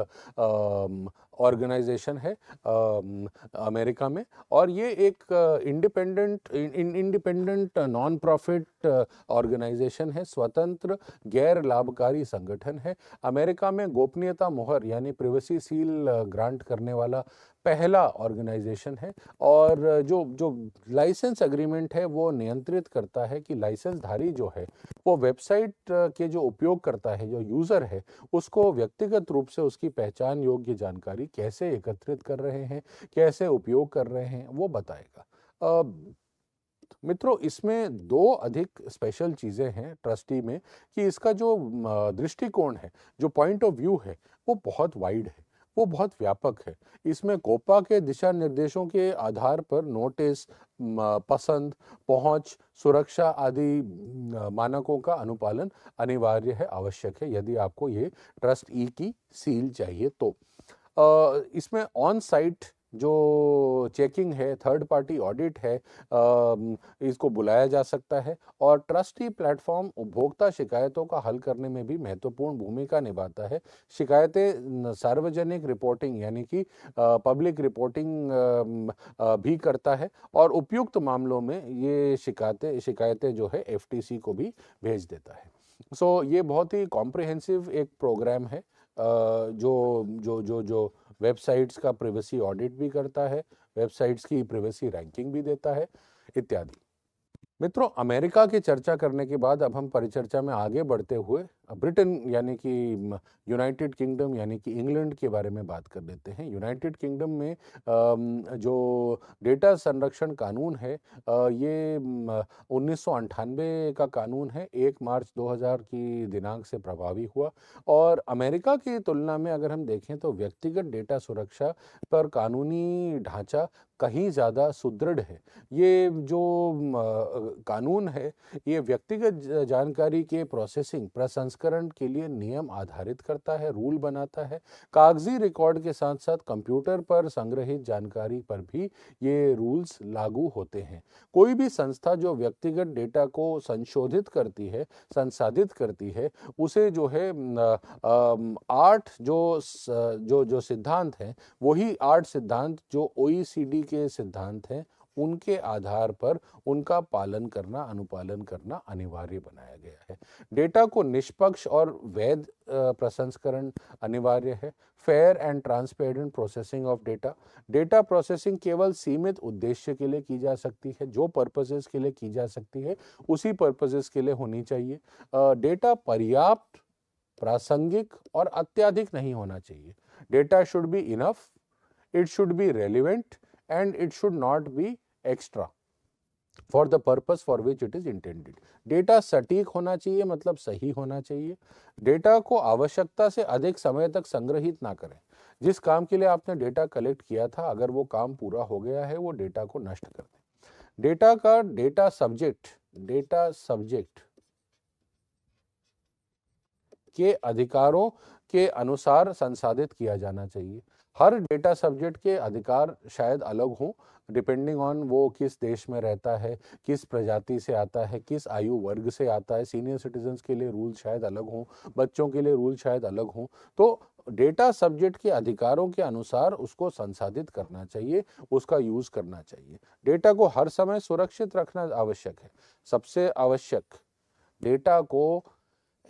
ऑर्गेनाइजेशन है अमेरिका में और ये एक independent independent non profit organisation है स्वतंत्र गैर लाभकारी संगठन है अमेरिका में गोपनीयता मोहर यानी प्रिवेसी सील ग्रांट करने वाला पहला ऑर्गेनाइजेशन है और जो जो लाइसेंस एग्रीमेंट है वो नियंत्रित करता है कि लाइसेंसधारी जो है वो वेबसाइट के जो उपयोग करता है जो यूज़र है उसको व्यक्तिगत रूप से उसकी पहचान योग्य जानकारी जानकारी कैसे एकत्रित कर रहे हैं कैसे उपयोग कर रहे हैं वो बताएगा अब मित्रों इसमें दो अधिक स्पेशल चीज़ें हैं ट्रस्टी में कि इसका जो दृष्टिकोण है जो पॉइंट ऑफ व्यू है वो बहुत वाइड है वो बहुत व्यापक है इसमें कोपा के दिशा निर्देशों के आधार पर नोटिस पसंद पहुंच, सुरक्षा आदि मानकों का अनुपालन अनिवार्य है आवश्यक है यदि आपको ये ट्रस्ट ई की सील चाहिए तो इसमें ऑन साइट जो चेकिंग है थर्ड पार्टी ऑडिट है इसको बुलाया जा सकता है और ट्रस्टी प्लेटफॉर्म उपभोक्ता शिकायतों का हल करने में भी महत्वपूर्ण भूमिका निभाता है शिकायतें सार्वजनिक रिपोर्टिंग यानी कि पब्लिक रिपोर्टिंग भी करता है और उपयुक्त मामलों में ये शिकायतें शिकायतें जो है एफटीसी को भी भेज देता है सो so, ये बहुत ही कॉम्प्रिहेंसिव एक प्रोग्राम है जो जो जो जो वेबसाइट्स का प्रिवेसी ऑडिट भी करता है वेबसाइट्स की प्रिवेसी रैंकिंग भी देता है इत्यादि मित्रों अमेरिका की चर्चा करने के बाद अब हम परिचर्चा में आगे बढ़ते हुए ब्रिटेन यानी कि यूनाइटेड किंगडम यानी कि इंग्लैंड के बारे में बात कर लेते हैं यूनाइटेड किंगडम में जो डेटा संरक्षण कानून है ये उन्नीस का कानून है एक मार्च 2000 की दिनांक से प्रभावी हुआ और अमेरिका की तुलना में अगर हम देखें तो व्यक्तिगत डेटा सुरक्षा पर कानूनी ढांचा कहीं ज़्यादा सुदृढ़ है ये जो कानून है ये व्यक्तिगत जानकारी के प्रोसेसिंग प्रसंस संस्करण के लिए नियम आधारित करता है रूल बनाता है कागजी रिकॉर्ड के साथ साथ कंप्यूटर पर संग्रहित जानकारी पर भी ये रूल्स लागू होते हैं कोई भी संस्था जो व्यक्तिगत डेटा को संशोधित करती है संसाधित करती है उसे जो है आठ जो जो जो सिद्धांत हैं वही आठ सिद्धांत जो ओ के सिद्धांत हैं उनके आधार पर उनका पालन करना अनुपालन करना अनिवार्य बनाया गया है डेटा को निष्पक्ष और वैध प्रसंस्करण अनिवार्य है fair and transparent processing of data data processing केवल सीमित उद्देश्य के लिए की जा सकती है जो पर्पजेज के लिए की जा सकती है उसी पर्पजेज के लिए होनी चाहिए डेटा पर्याप्त प्रासंगिक और अत्याधिक नहीं होना चाहिए data should be enough it should be relevant and it should not be extra for the purpose for which it is intended data सटीक होना चाहिए मतलब सही होना चाहिए डेटा को आवश्यकता से अधिक समय तक संग्रहित ना करें जिस काम के लिए आपने डेटा कलेक्ट किया था अगर वो काम पूरा हो गया है वो डेटा को नष्ट कर दें डेटा का डेटा सब्जेक्ट डेटा सब्जेक्ट के अधिकारों के अनुसार संसाधित किया जाना चाहिए हर डेटा सब्जेक्ट के अधिकार शायद अलग हों डिपेंडिंग ऑन वो किस देश में रहता है किस प्रजाति से आता है किस आयु वर्ग से आता है सीनियर सिटीजन्स के लिए रूल शायद अलग हों बच्चों के लिए रूल शायद अलग हों तो डेटा सब्जेक्ट के अधिकारों के अनुसार उसको संसाधित करना चाहिए उसका यूज़ करना चाहिए डेटा को हर समय सुरक्षित रखना आवश्यक है सबसे आवश्यक डेटा को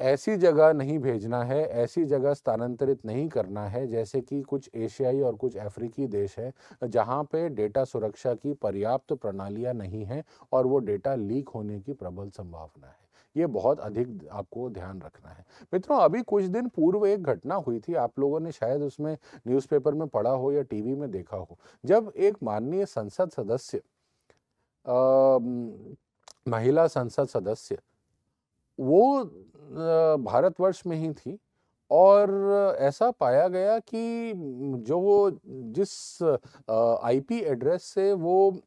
ऐसी जगह नहीं भेजना है ऐसी जगह स्थानांतरित नहीं करना है जैसे कि कुछ एशियाई और कुछ अफ्रीकी देश हैं जहां पे डेटा सुरक्षा की पर्याप्त प्रणालियां नहीं हैं और वो डेटा लीक होने की प्रबल संभावना है ये बहुत अधिक आपको ध्यान रखना है मित्रों अभी कुछ दिन पूर्व एक घटना हुई थी आप लोगों ने शायद उसमें न्यूज़पेपर में पढ़ा हो या टीवी में देखा हो जब एक माननीय संसद सदस्य आ, महिला संसद सदस्य वो भारतवर्ष में ही थी और ऐसा पाया गया कि जो वो जिस आईपी एड्रेस से वो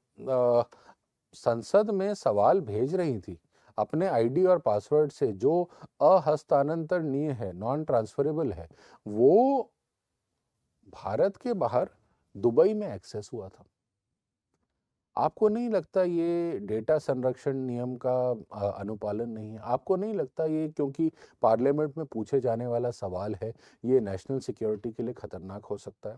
संसद में सवाल भेज रही थी अपने आईडी और पासवर्ड से जो अहस्तांतरणीय है नॉन ट्रांसफरेबल है वो भारत के बाहर दुबई में एक्सेस हुआ था आपको नहीं लगता ये डेटा संरक्षण नियम का अनुपालन नहीं है आपको नहीं लगता ये क्योंकि पार्लियामेंट में पूछे जाने वाला सवाल है ये नेशनल सिक्योरिटी के लिए खतरनाक हो सकता है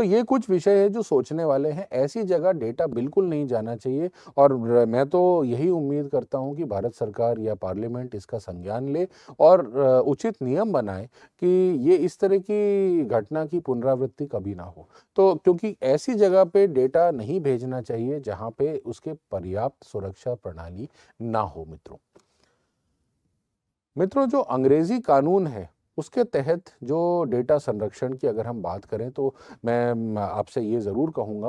तो ये कुछ विषय है जो सोचने वाले हैं ऐसी जगह डेटा बिल्कुल नहीं जाना चाहिए और मैं तो यही उम्मीद करता हूँ कि भारत सरकार या पार्लियामेंट इसका संज्ञान ले और उचित नियम बनाए कि ये इस तरह की घटना की पुनरावृत्ति कभी ना हो तो क्योंकि ऐसी जगह पे डेटा नहीं भेजना चाहिए जहाँ पे उसके पर्याप्त सुरक्षा प्रणाली ना हो मित्रों मित्रों जो अंग्रेजी कानून है उसके तहत जो डेटा संरक्षण की अगर हम बात करें तो मैं आपसे ये ज़रूर कहूँगा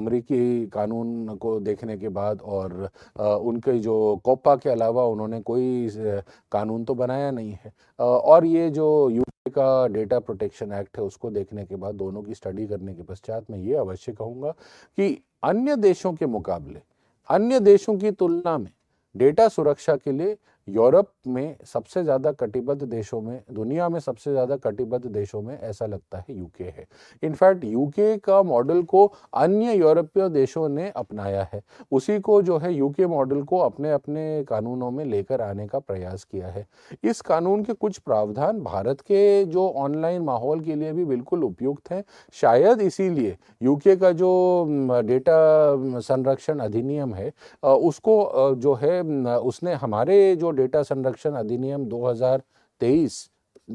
अमरीकी कानून को देखने के बाद और आ, उनके जो कोपा के अलावा उन्होंने कोई कानून तो बनाया नहीं है आ, और ये जो यू का डेटा प्रोटेक्शन एक्ट है उसको देखने के बाद दोनों की स्टडी करने के पश्चात मैं ये अवश्य कहूँगा कि अन्य देशों के मुकाबले अन्य देशों की तुलना में डेटा सुरक्षा के लिए यूरोप में सबसे ज़्यादा कटिबद्ध देशों में दुनिया में सबसे ज़्यादा कटिबद्ध देशों में ऐसा लगता है यूके है इनफैक्ट यूके का मॉडल को अन्य यूरोपीय देशों ने अपनाया है उसी को जो है यूके मॉडल को अपने अपने कानूनों में लेकर आने का प्रयास किया है इस कानून के कुछ प्रावधान भारत के जो ऑनलाइन माहौल के लिए भी बिल्कुल उपयुक्त हैं शायद इसीलिए यूके का जो डेटा संरक्षण अधिनियम है उसको जो है उसने हमारे जो डेटा संरक्षण अधिनियम 2023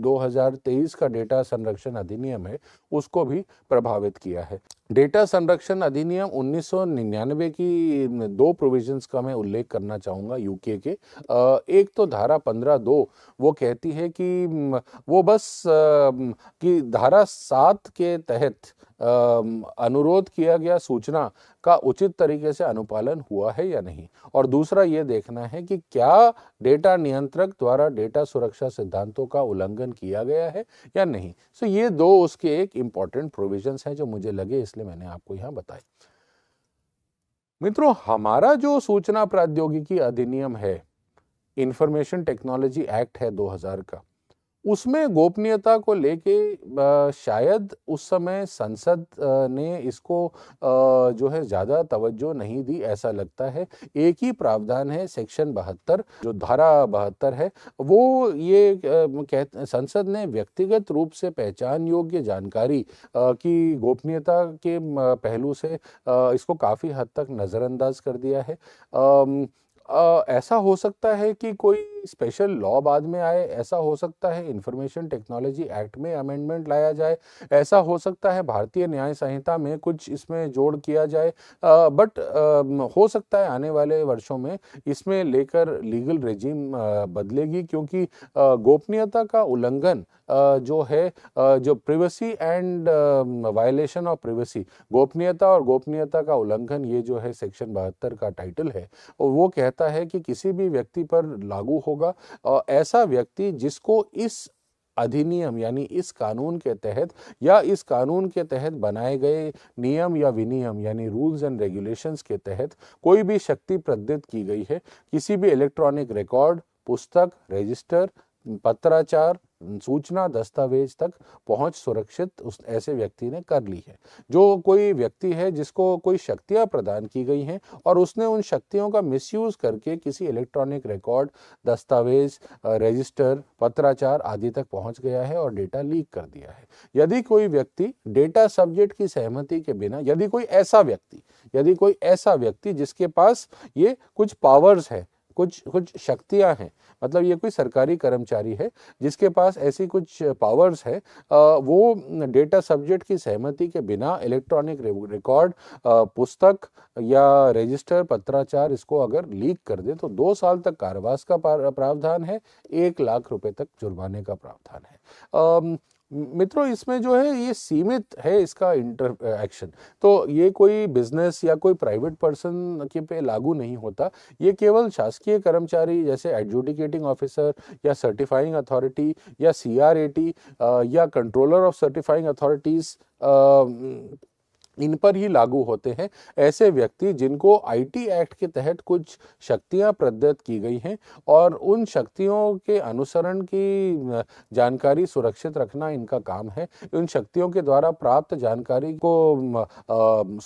2023 का डेटा संरक्षण अधिनियम है उसको भी प्रभावित किया है डेटा संरक्षण अधिनियम 1999 की दो प्रोविजंस का मैं उल्लेख करना चाहूँगा यूके के एक तो धारा पंद्रह दो वो कहती है कि वो बस कि धारा सात के तहत अनुरोध किया गया सूचना का उचित तरीके से अनुपालन हुआ है या नहीं और दूसरा ये देखना है कि क्या डेटा नियंत्रक द्वारा डेटा सुरक्षा सिद्धांतों का उल्लंघन किया गया है या नहीं सो ये दो उसके एक इंपॉर्टेंट प्रोविजंस हैं जो मुझे लगे इसलिए मैंने आपको यहाँ बताए मित्रों हमारा जो सूचना प्रौद्योगिकी अधिनियम है इंफॉर्मेशन टेक्नोलॉजी एक्ट है 2000 का उसमें गोपनीयता को लेके शायद उस समय संसद ने इसको जो है ज़्यादा तवज्जो नहीं दी ऐसा लगता है एक ही प्रावधान है सेक्शन बहत्तर जो धारा बहत्तर है वो ये कह संसद ने व्यक्तिगत रूप से पहचान योग्य जानकारी की गोपनीयता के पहलू से इसको काफ़ी हद तक नज़रअंदाज कर दिया है ऐसा हो सकता है कि कोई स्पेशल लॉ बाद में आए ऐसा हो सकता है इंफॉर्मेशन टेक्नोलॉजी एक्ट में अमेंडमेंट लाया जाए ऐसा हो सकता है भारतीय न्याय संहिता में कुछ इसमें जोड़ किया जाए आ, बट आ, हो सकता है आने वाले वर्षों में इसमें लेकर लीगल रेजिम बदलेगी क्योंकि गोपनीयता का उल्लंघन जो है जो privacy and violation of privacy गोपनीयता और गोपनीयता का उल्लंघन ये जो है सेक्शन बहत्तर का टाइटल है वो कहता है कि किसी भी व्यक्ति पर लागू हो होगा और ऐसा व्यक्ति जिसको इस अधिनियम यानी इस कानून के तहत या इस कानून के तहत बनाए गए नियम या विनियम यानी रूल्स एंड रेगुलेशंस के तहत कोई भी शक्ति प्रदत्त की गई है किसी भी इलेक्ट्रॉनिक रिकॉर्ड पुस्तक रजिस्टर पत्राचार सूचना दस्तावेज तक पहुंच सुरक्षित उस ऐसे व्यक्ति ने कर ली है जो कोई व्यक्ति है जिसको कोई शक्तियां प्रदान की गई हैं और उसने उन शक्तियों का मिसयूज करके किसी इलेक्ट्रॉनिक रिकॉर्ड दस्तावेज रजिस्टर पत्राचार आदि तक पहुंच गया है और डेटा लीक कर दिया है यदि कोई व्यक्ति डेटा सब्जेक्ट की सहमति के बिना यदि कोई ऐसा व्यक्ति यदि कोई ऐसा व्यक्ति जिसके पास ये कुछ पावर्स है कुछ कुछ शक्तियां हैं मतलब ये कोई सरकारी कर्मचारी है जिसके पास ऐसी कुछ पावर्स है वो डेटा सब्जेक्ट की सहमति के बिना इलेक्ट्रॉनिक रिकॉर्ड पुस्तक या रजिस्टर पत्राचार इसको अगर लीक कर दे तो दो साल तक कारावास का प्रावधान है एक लाख रुपए तक जुर्माने का प्रावधान है मित्रों इसमें जो है ये सीमित है इसका इंटर एक्शन तो ये कोई बिजनेस या कोई प्राइवेट पर्सन के पे लागू नहीं होता ये केवल शासकीय कर्मचारी जैसे एडजुडिकेटिंग ऑफिसर या सर्टिफाइंग अथॉरिटी या सीआरएटी या कंट्रोलर ऑफ सर्टिफाइंग अथॉरिटीज़ इन पर ही लागू होते हैं ऐसे व्यक्ति जिनको आईटी एक्ट के तहत कुछ शक्तियां प्रदत्त की गई हैं और उन शक्तियों के अनुसरण की जानकारी सुरक्षित रखना इनका काम है उन शक्तियों के द्वारा प्राप्त जानकारी को आ,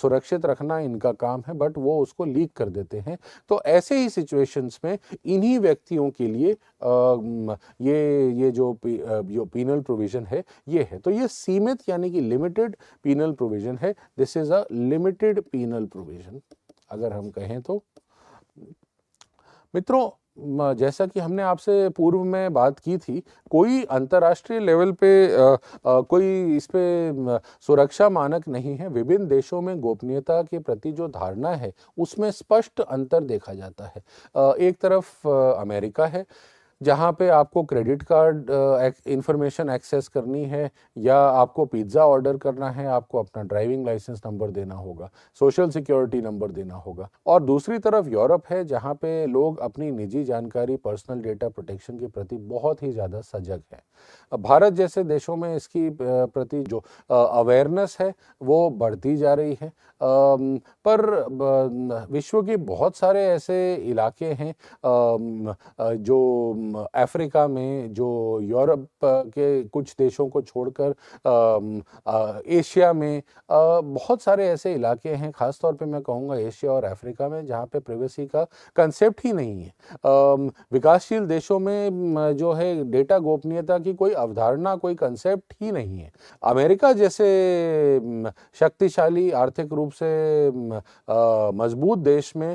सुरक्षित रखना इनका काम है बट वो उसको लीक कर देते हैं तो ऐसे ही सिचुएशंस में इन्हीं व्यक्तियों के लिए आ, ये ये जो पी, जो पीनल प्रोविज़न है ये है तो ये सीमित यानी कि लिमिटेड पीनल प्रोविज़न है this is a limited penal provision अगर हम कहें तो मित्रों जैसा कि हमने आपसे पूर्व में बात की थी कोई अंतर्राष्ट्रीय लेवल पे आ, आ, कोई इस पे सुरक्षा मानक नहीं है विभिन्न देशों में गोपनीयता के प्रति जो धारणा है उसमें स्पष्ट अंतर देखा जाता है आ, एक तरफ आ, अमेरिका है जहाँ पे आपको क्रेडिट कार्ड इंफॉर्मेशन एक्सेस करनी है या आपको पिज़्ज़ा ऑर्डर करना है आपको अपना ड्राइविंग लाइसेंस नंबर देना होगा सोशल सिक्योरिटी नंबर देना होगा और दूसरी तरफ यूरोप है जहाँ पे लोग अपनी निजी जानकारी पर्सनल डेटा प्रोटेक्शन के प्रति बहुत ही ज़्यादा सजग है भारत जैसे देशों में इसकी प्रति जो अवेयरनेस है वो बढ़ती जा रही है पर विश्व के बहुत सारे ऐसे इलाके हैं जो अफ्रीका में जो यूरोप के कुछ देशों को छोड़कर एशिया में बहुत सारे ऐसे इलाके हैं ख़ास तौर पे मैं कहूँगा एशिया और अफ्रीका में जहाँ पे प्राइवेसी का कंसेप्ट ही नहीं है विकासशील देशों में जो है डेटा गोपनीयता की कोई अवधारणा कोई कंसेप्ट ही नहीं है अमेरिका जैसे शक्तिशाली आर्थिक रूप से मजबूत देश में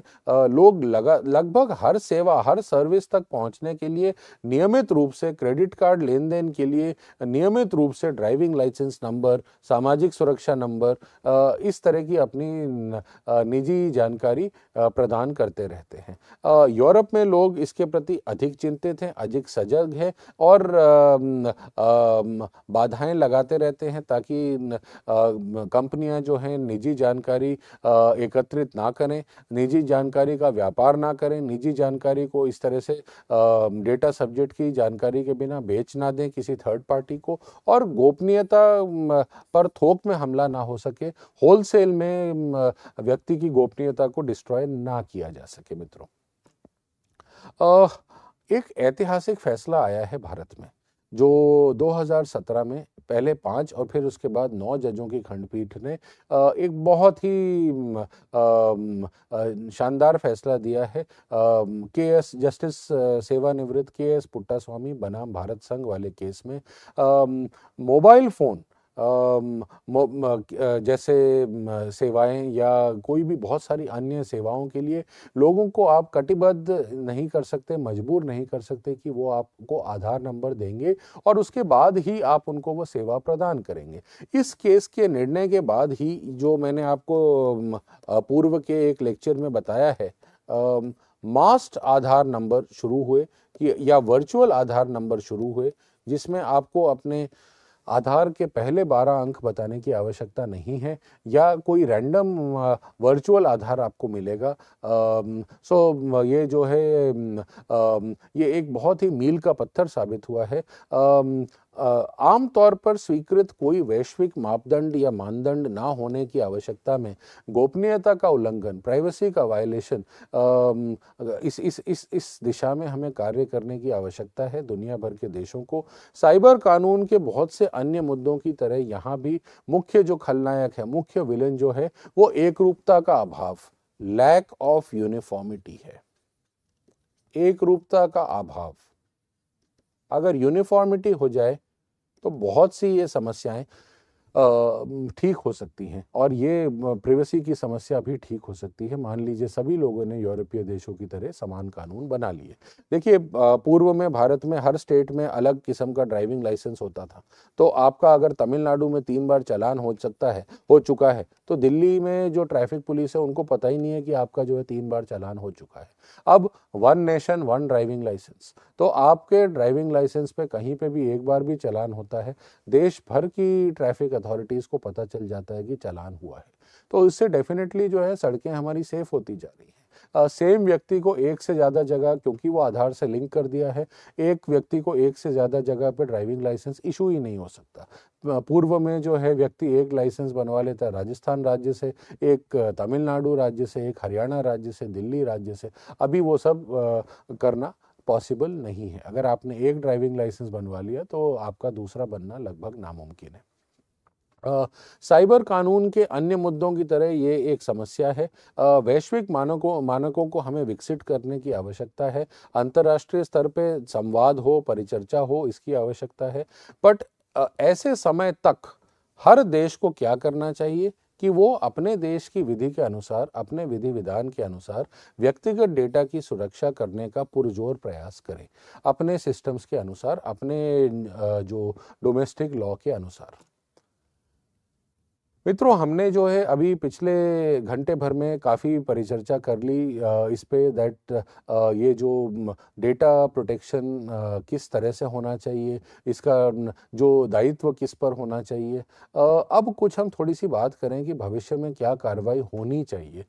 लोग लगा लगभग हर सेवा हर सर्विस तक पहुँचने के लिए लिए नियमित रूप से क्रेडिट कार्ड लेन देन के लिए नियमित रूप से ड्राइविंग लाइसेंस नंबर सामाजिक सुरक्षा नंबर इस तरह की अपनी निजी जानकारी प्रदान करते रहते हैं यूरोप में लोग इसके प्रति अधिक चिंतित हैं अधिक सजग हैं और बाधाएं लगाते रहते हैं ताकि कंपनियां जो हैं निजी जानकारी एकत्रित ना करें निजी जानकारी का व्यापार ना करें निजी जानकारी को इस तरह से डेटा सब्जेक्ट की जानकारी के बिना बेच ना दें किसी थर्ड पार्टी को और गोपनीयता पर थोक में हमला ना हो सके होलसेल में व्यक्ति की गोपनीयता को डिस्ट्रॉय ना किया जा सके मित्रों एक ऐतिहासिक फैसला आया है भारत में जो 2017 में पहले पाँच और फिर उसके बाद नौ जजों की खंडपीठ ने एक बहुत ही शानदार फैसला दिया है के एस जस्टिस सेवानिवृत्त के एस पुट्टा स्वामी बनाम भारत संघ वाले केस में मोबाइल फ़ोन जैसे सेवाएं या कोई भी बहुत सारी अन्य सेवाओं के लिए लोगों को आप कटिबद्ध नहीं कर सकते मजबूर नहीं कर सकते कि वो आपको आधार नंबर देंगे और उसके बाद ही आप उनको वो सेवा प्रदान करेंगे इस केस के निर्णय के बाद ही जो मैंने आपको पूर्व के एक लेक्चर में बताया है मास्ट आधार नंबर शुरू हुए या वर्चुअल आधार नंबर शुरू हुए जिसमें आपको अपने आधार के पहले बारह अंक बताने की आवश्यकता नहीं है या कोई रैंडम वर्चुअल आधार आपको मिलेगा सो ये जो है ये एक बहुत ही मील का पत्थर साबित हुआ है आमतौर पर स्वीकृत कोई वैश्विक मापदंड या मानदंड ना होने की आवश्यकता में गोपनीयता का उल्लंघन प्राइवेसी का वायलेशन इस इस इस इस दिशा में हमें कार्य करने की आवश्यकता है दुनिया भर के देशों को साइबर कानून के बहुत से अन्य मुद्दों की तरह यहाँ भी मुख्य जो खलनायक है मुख्य विलन जो है वो एक रूपता का अभाव लैक ऑफ यूनिफॉर्मिटी है एक रूपता का अभाव अगर यूनिफॉर्मिटी हो जाए तो बहुत सी ये समस्याएं ठीक हो सकती हैं और ये प्रिवेसी की समस्या भी ठीक हो सकती है मान लीजिए सभी लोगों ने यूरोपीय देशों की तरह समान कानून बना लिए देखिए पूर्व में भारत में हर स्टेट में अलग किस्म का ड्राइविंग लाइसेंस होता था तो आपका अगर तमिलनाडु में तीन बार चलान हो सकता है हो चुका है तो दिल्ली में जो ट्रैफिक पुलिस है उनको पता ही नहीं है कि आपका जो है तीन बार चलान हो चुका है अब one nation one driving licence तो आपके ड्राइविंग लाइसेंस पे कहीं पे भी एक बार भी चलान होता है देश भर की ट्रैफिक अथॉरिटीज़ को पता चल जाता है कि चलान हुआ है तो इससे डेफिनेटली जो है सड़कें हमारी सेफ़ होती जा रही हैं सेम व्यक्ति को एक से ज़्यादा जगह क्योंकि वो आधार से लिंक कर दिया है एक व्यक्ति को एक से ज़्यादा जगह पर ड्राइविंग लाइसेंस इशू ही नहीं हो सकता पूर्व में जो है व्यक्ति एक लाइसेंस बनवा लेता राजस्थान राज्य से एक तमिलनाडु राज्य से एक हरियाणा राज्य से दिल्ली राज्य से अभी वो सब करना पॉसिबल नहीं है अगर आपने एक ड्राइविंग लाइसेंस बनवा लिया तो आपका दूसरा बनना लगभग नामुमकिन है साइबर कानून के अन्य मुद्दों की तरह ये एक समस्या है वैश्विक मानकों मानकों को हमें विकसित करने की आवश्यकता है अंतर्राष्ट्रीय स्तर पे संवाद हो परिचर्चा हो इसकी आवश्यकता है बट ऐसे समय तक हर देश को क्या करना चाहिए कि वो अपने देश की विधि के अनुसार अपने विधि विधान के अनुसार व्यक्तिगत डेटा की सुरक्षा करने का पुरजोर प्रयास करें अपने सिस्टम्स के अनुसार अपने जो डोमेस्टिक लॉ के अनुसार मित्रों हमने जो है अभी पिछले घंटे भर में काफ़ी परिचर्चा कर ली इस पे दैट ये जो डेटा प्रोटेक्शन किस तरह से होना चाहिए इसका जो दायित्व किस पर होना चाहिए अब कुछ हम थोड़ी सी बात करें कि भविष्य में क्या कार्रवाई होनी चाहिए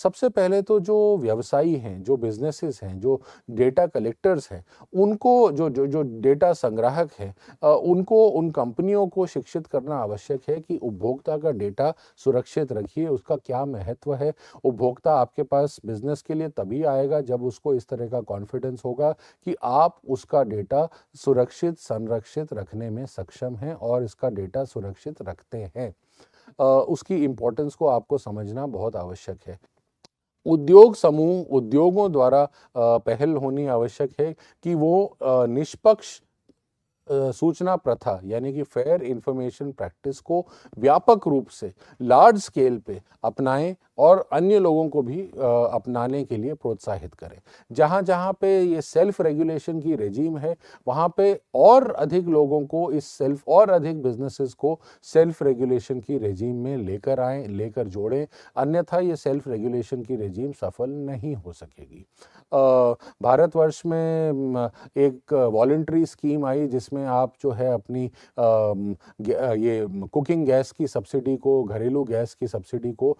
सबसे पहले तो जो व्यवसायी हैं जो बिजनेसेस हैं जो डेटा कलेक्टर्स हैं उनको जो जो जो डेटा संग्राहक हैं उनको उन कंपनियों को शिक्षित करना आवश्यक है कि उपभोक्ता उपभोक्ता का डेटा सुरक्षित रखिए उसका क्या महत्व है उपभोक्ता आपके पास बिजनेस के लिए तभी आएगा जब उसको इस तरह का कॉन्फिडेंस होगा कि आप उसका डेटा सुरक्षित संरक्षित रखने में सक्षम हैं और इसका डेटा सुरक्षित रखते हैं उसकी इम्पोर्टेंस को आपको समझना बहुत आवश्यक है उद्योग समूह उद्योगों द्वारा पहल होनी आवश्यक है कि वो निष्पक्ष सूचना प्रथा यानी कि फेयर इंफॉर्मेशन प्रैक्टिस को व्यापक रूप से लार्ज स्केल पे अपनाएं और अन्य लोगों को भी अपनाने के लिए प्रोत्साहित करें जहाँ जहाँ पे ये सेल्फ रेगुलेशन की रेजीम है वहाँ पे और अधिक लोगों को इस सेल्फ और अधिक बिजनेसेस को सेल्फ रेगुलेशन की रेजीम में लेकर आए लेकर जोड़ें अन्यथा ये सेल्फ रेगुलेशन की रेजीम सफल नहीं हो सकेगी भारतवर्ष में एक वॉल्ट्री स्कीम आई जिसमें आप जो है अपनी ये कुकिंग गैस की सब्सिडी को घरेलू गैस की सब्सिडी को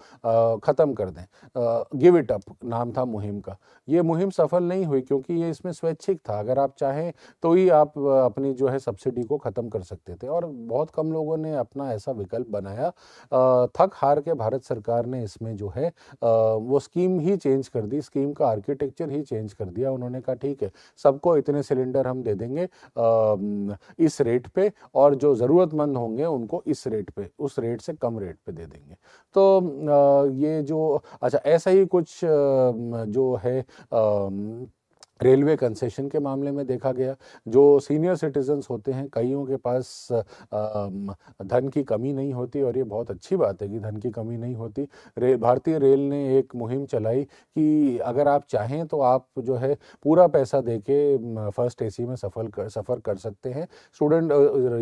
ख़त्म कर दें गिव इट अप नाम था मुहिम का ये मुहिम सफल नहीं हुई क्योंकि ये इसमें स्वैच्छिक था अगर आप चाहें तो ही आप अपनी जो है सब्सिडी को ख़त्म कर सकते थे और बहुत कम लोगों ने अपना ऐसा विकल्प बनाया थक हार के भारत सरकार ने इसमें जो है वो स्कीम ही चेंज कर दी स्कीम का आर्किटेक्चर ही चेंज कर दिया उन्होंने कहा ठीक है सबको इतने सिलेंडर हम दे देंगे इस रेट पे और जो ज़रूरतमंद होंगे उनको इस रेट पे उस रेट से कम रेट पे दे देंगे तो ये जो अच्छा ऐसा ही कुछ जो है रेलवे कंसेशन के मामले में देखा गया जो सीनियर सिटीजन्स होते हैं कईयों के पास धन की कमी नहीं होती और ये बहुत अच्छी बात है कि धन की कमी नहीं होती रेल भारतीय रेल ने एक मुहिम चलाई कि अगर आप चाहें तो आप जो है पूरा पैसा दे के फर्स्ट ए में सफल कर सफ़र कर सकते हैं स्टूडेंट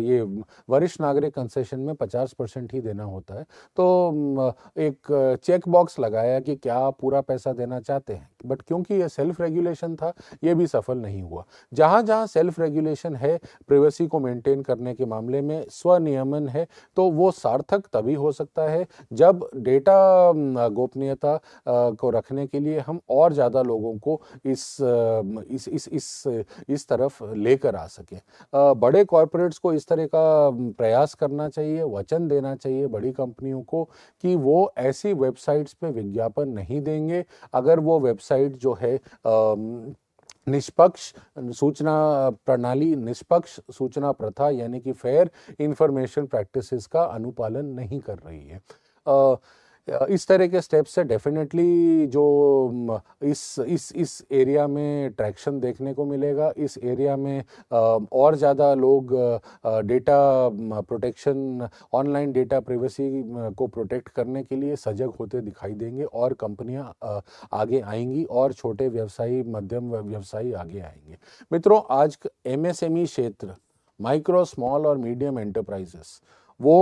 ये वरिष्ठ नागरिक कंसेशन में पचास परसेंट ही देना होता है तो एक चेक बॉक्स लगाया कि क्या आप पूरा पैसा देना चाहते हैं बट क्योंकि ये सेल्फ रेगुलेशन था ये भी सफल नहीं हुआ जहाँ जहाँ सेल्फ रेगुलेशन है प्रिवेसी को मेंटेन करने के मामले में स्वनियमन है तो वो सार्थक तभी हो सकता है जब डेटा गोपनीयता को रखने के लिए हम और ज़्यादा लोगों को इस इस इस इस, इस तरफ लेकर आ सकें बड़े कॉरपोरेट्स को इस तरह का प्रयास करना चाहिए वचन देना चाहिए बड़ी कंपनियों को कि वो ऐसी वेबसाइट्स पे विज्ञापन नहीं देंगे अगर वो वेबसाइट जो है आ, निष्पक्ष सूचना प्रणाली निष्पक्ष सूचना प्रथा यानी कि फेयर इंफॉर्मेशन प्रैक्टिसेस का अनुपालन नहीं कर रही है आ, इस तरह के स्टेप से डेफिनेटली जो इस इस इस एरिया में ट्रैक्शन देखने को मिलेगा इस एरिया में और ज़्यादा लोग data protection online data privacy को प्रोटेक्ट करने के लिए सजग होते दिखाई देंगे और कंपनियां आगे आएंगी और छोटे व्यवसायी मध्यम व्यवसायी आगे आएंगे मित्रों आज एम e क्षेत्र माइक्रो स्मॉल और मीडियम एंटरप्राइजेस वो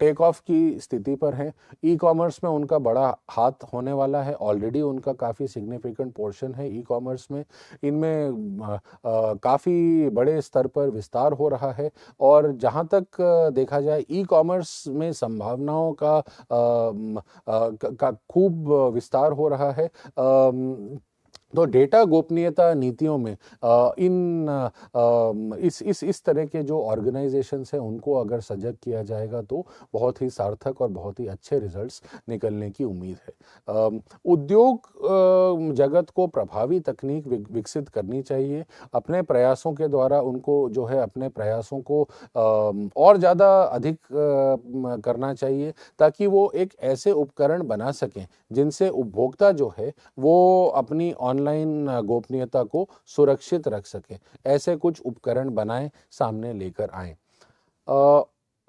टेक ऑफ की स्थिति पर हैं ई कॉमर्स में उनका बड़ा हाथ होने वाला है ऑलरेडी उनका काफ़ी सिग्निफिकेंट पोर्शन है ई कॉमर्स में इनमें काफ़ी बड़े स्तर पर विस्तार हो रहा है और जहाँ तक देखा जाए ई कॉमर्स में संभावनाओं का आ, आ, का खूब विस्तार हो रहा है आ, तो डेटा गोपनीयता नीतियों में इन इस इस इस तरह के जो ऑर्गेनाइजेशंस हैं उनको अगर सजग किया जाएगा तो बहुत ही सार्थक और बहुत ही अच्छे रिजल्ट्स निकलने की उम्मीद है उद्योग जगत को प्रभावी तकनीक विकसित करनी चाहिए अपने प्रयासों के द्वारा उनको जो है अपने प्रयासों को और ज़्यादा अधिक करना चाहिए ताकि वो एक ऐसे उपकरण बना सकें जिनसे उपभोक्ता जो है वो अपनी ऑनलाइन ऑनलाइन गोपनीयता को सुरक्षित रख सकें ऐसे कुछ उपकरण बनाएं सामने लेकर आए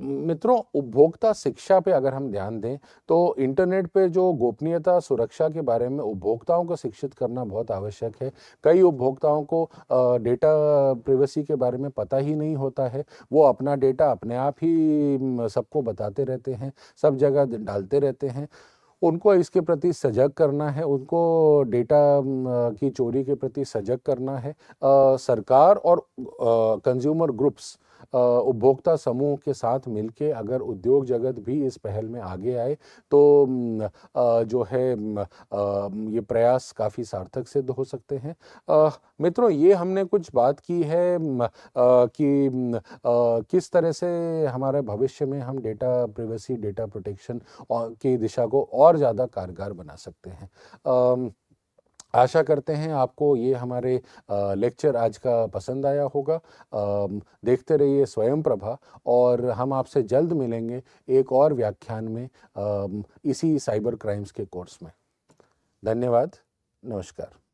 मित्रों उपभोक्ता शिक्षा पे अगर हम ध्यान दें तो इंटरनेट पे जो गोपनीयता सुरक्षा के बारे में उपभोक्ताओं को शिक्षित करना बहुत आवश्यक है कई उपभोक्ताओं को डेटा प्रिवेसी के बारे में पता ही नहीं होता है वो अपना डेटा अपने आप ही सबको बताते रहते हैं सब जगह डालते रहते हैं उनको इसके प्रति सजग करना है उनको डेटा की चोरी के प्रति सजग करना है आ, सरकार और कंज्यूमर ग्रुप्स उपभोक्ता समूह के साथ मिलकर अगर उद्योग जगत भी इस पहल में आगे आए तो जो है ये प्रयास काफ़ी सार्थक सिद्ध हो सकते हैं मित्रों ये हमने कुछ बात की है कि किस तरह से हमारे भविष्य में हम डेटा प्रिवेसी डेटा प्रोटेक्शन की दिशा को और ज़्यादा कारगर बना सकते हैं आशा करते हैं आपको ये हमारे लेक्चर आज का पसंद आया होगा देखते रहिए स्वयं प्रभा और हम आपसे जल्द मिलेंगे एक और व्याख्यान में इसी साइबर क्राइम्स के कोर्स में धन्यवाद नमस्कार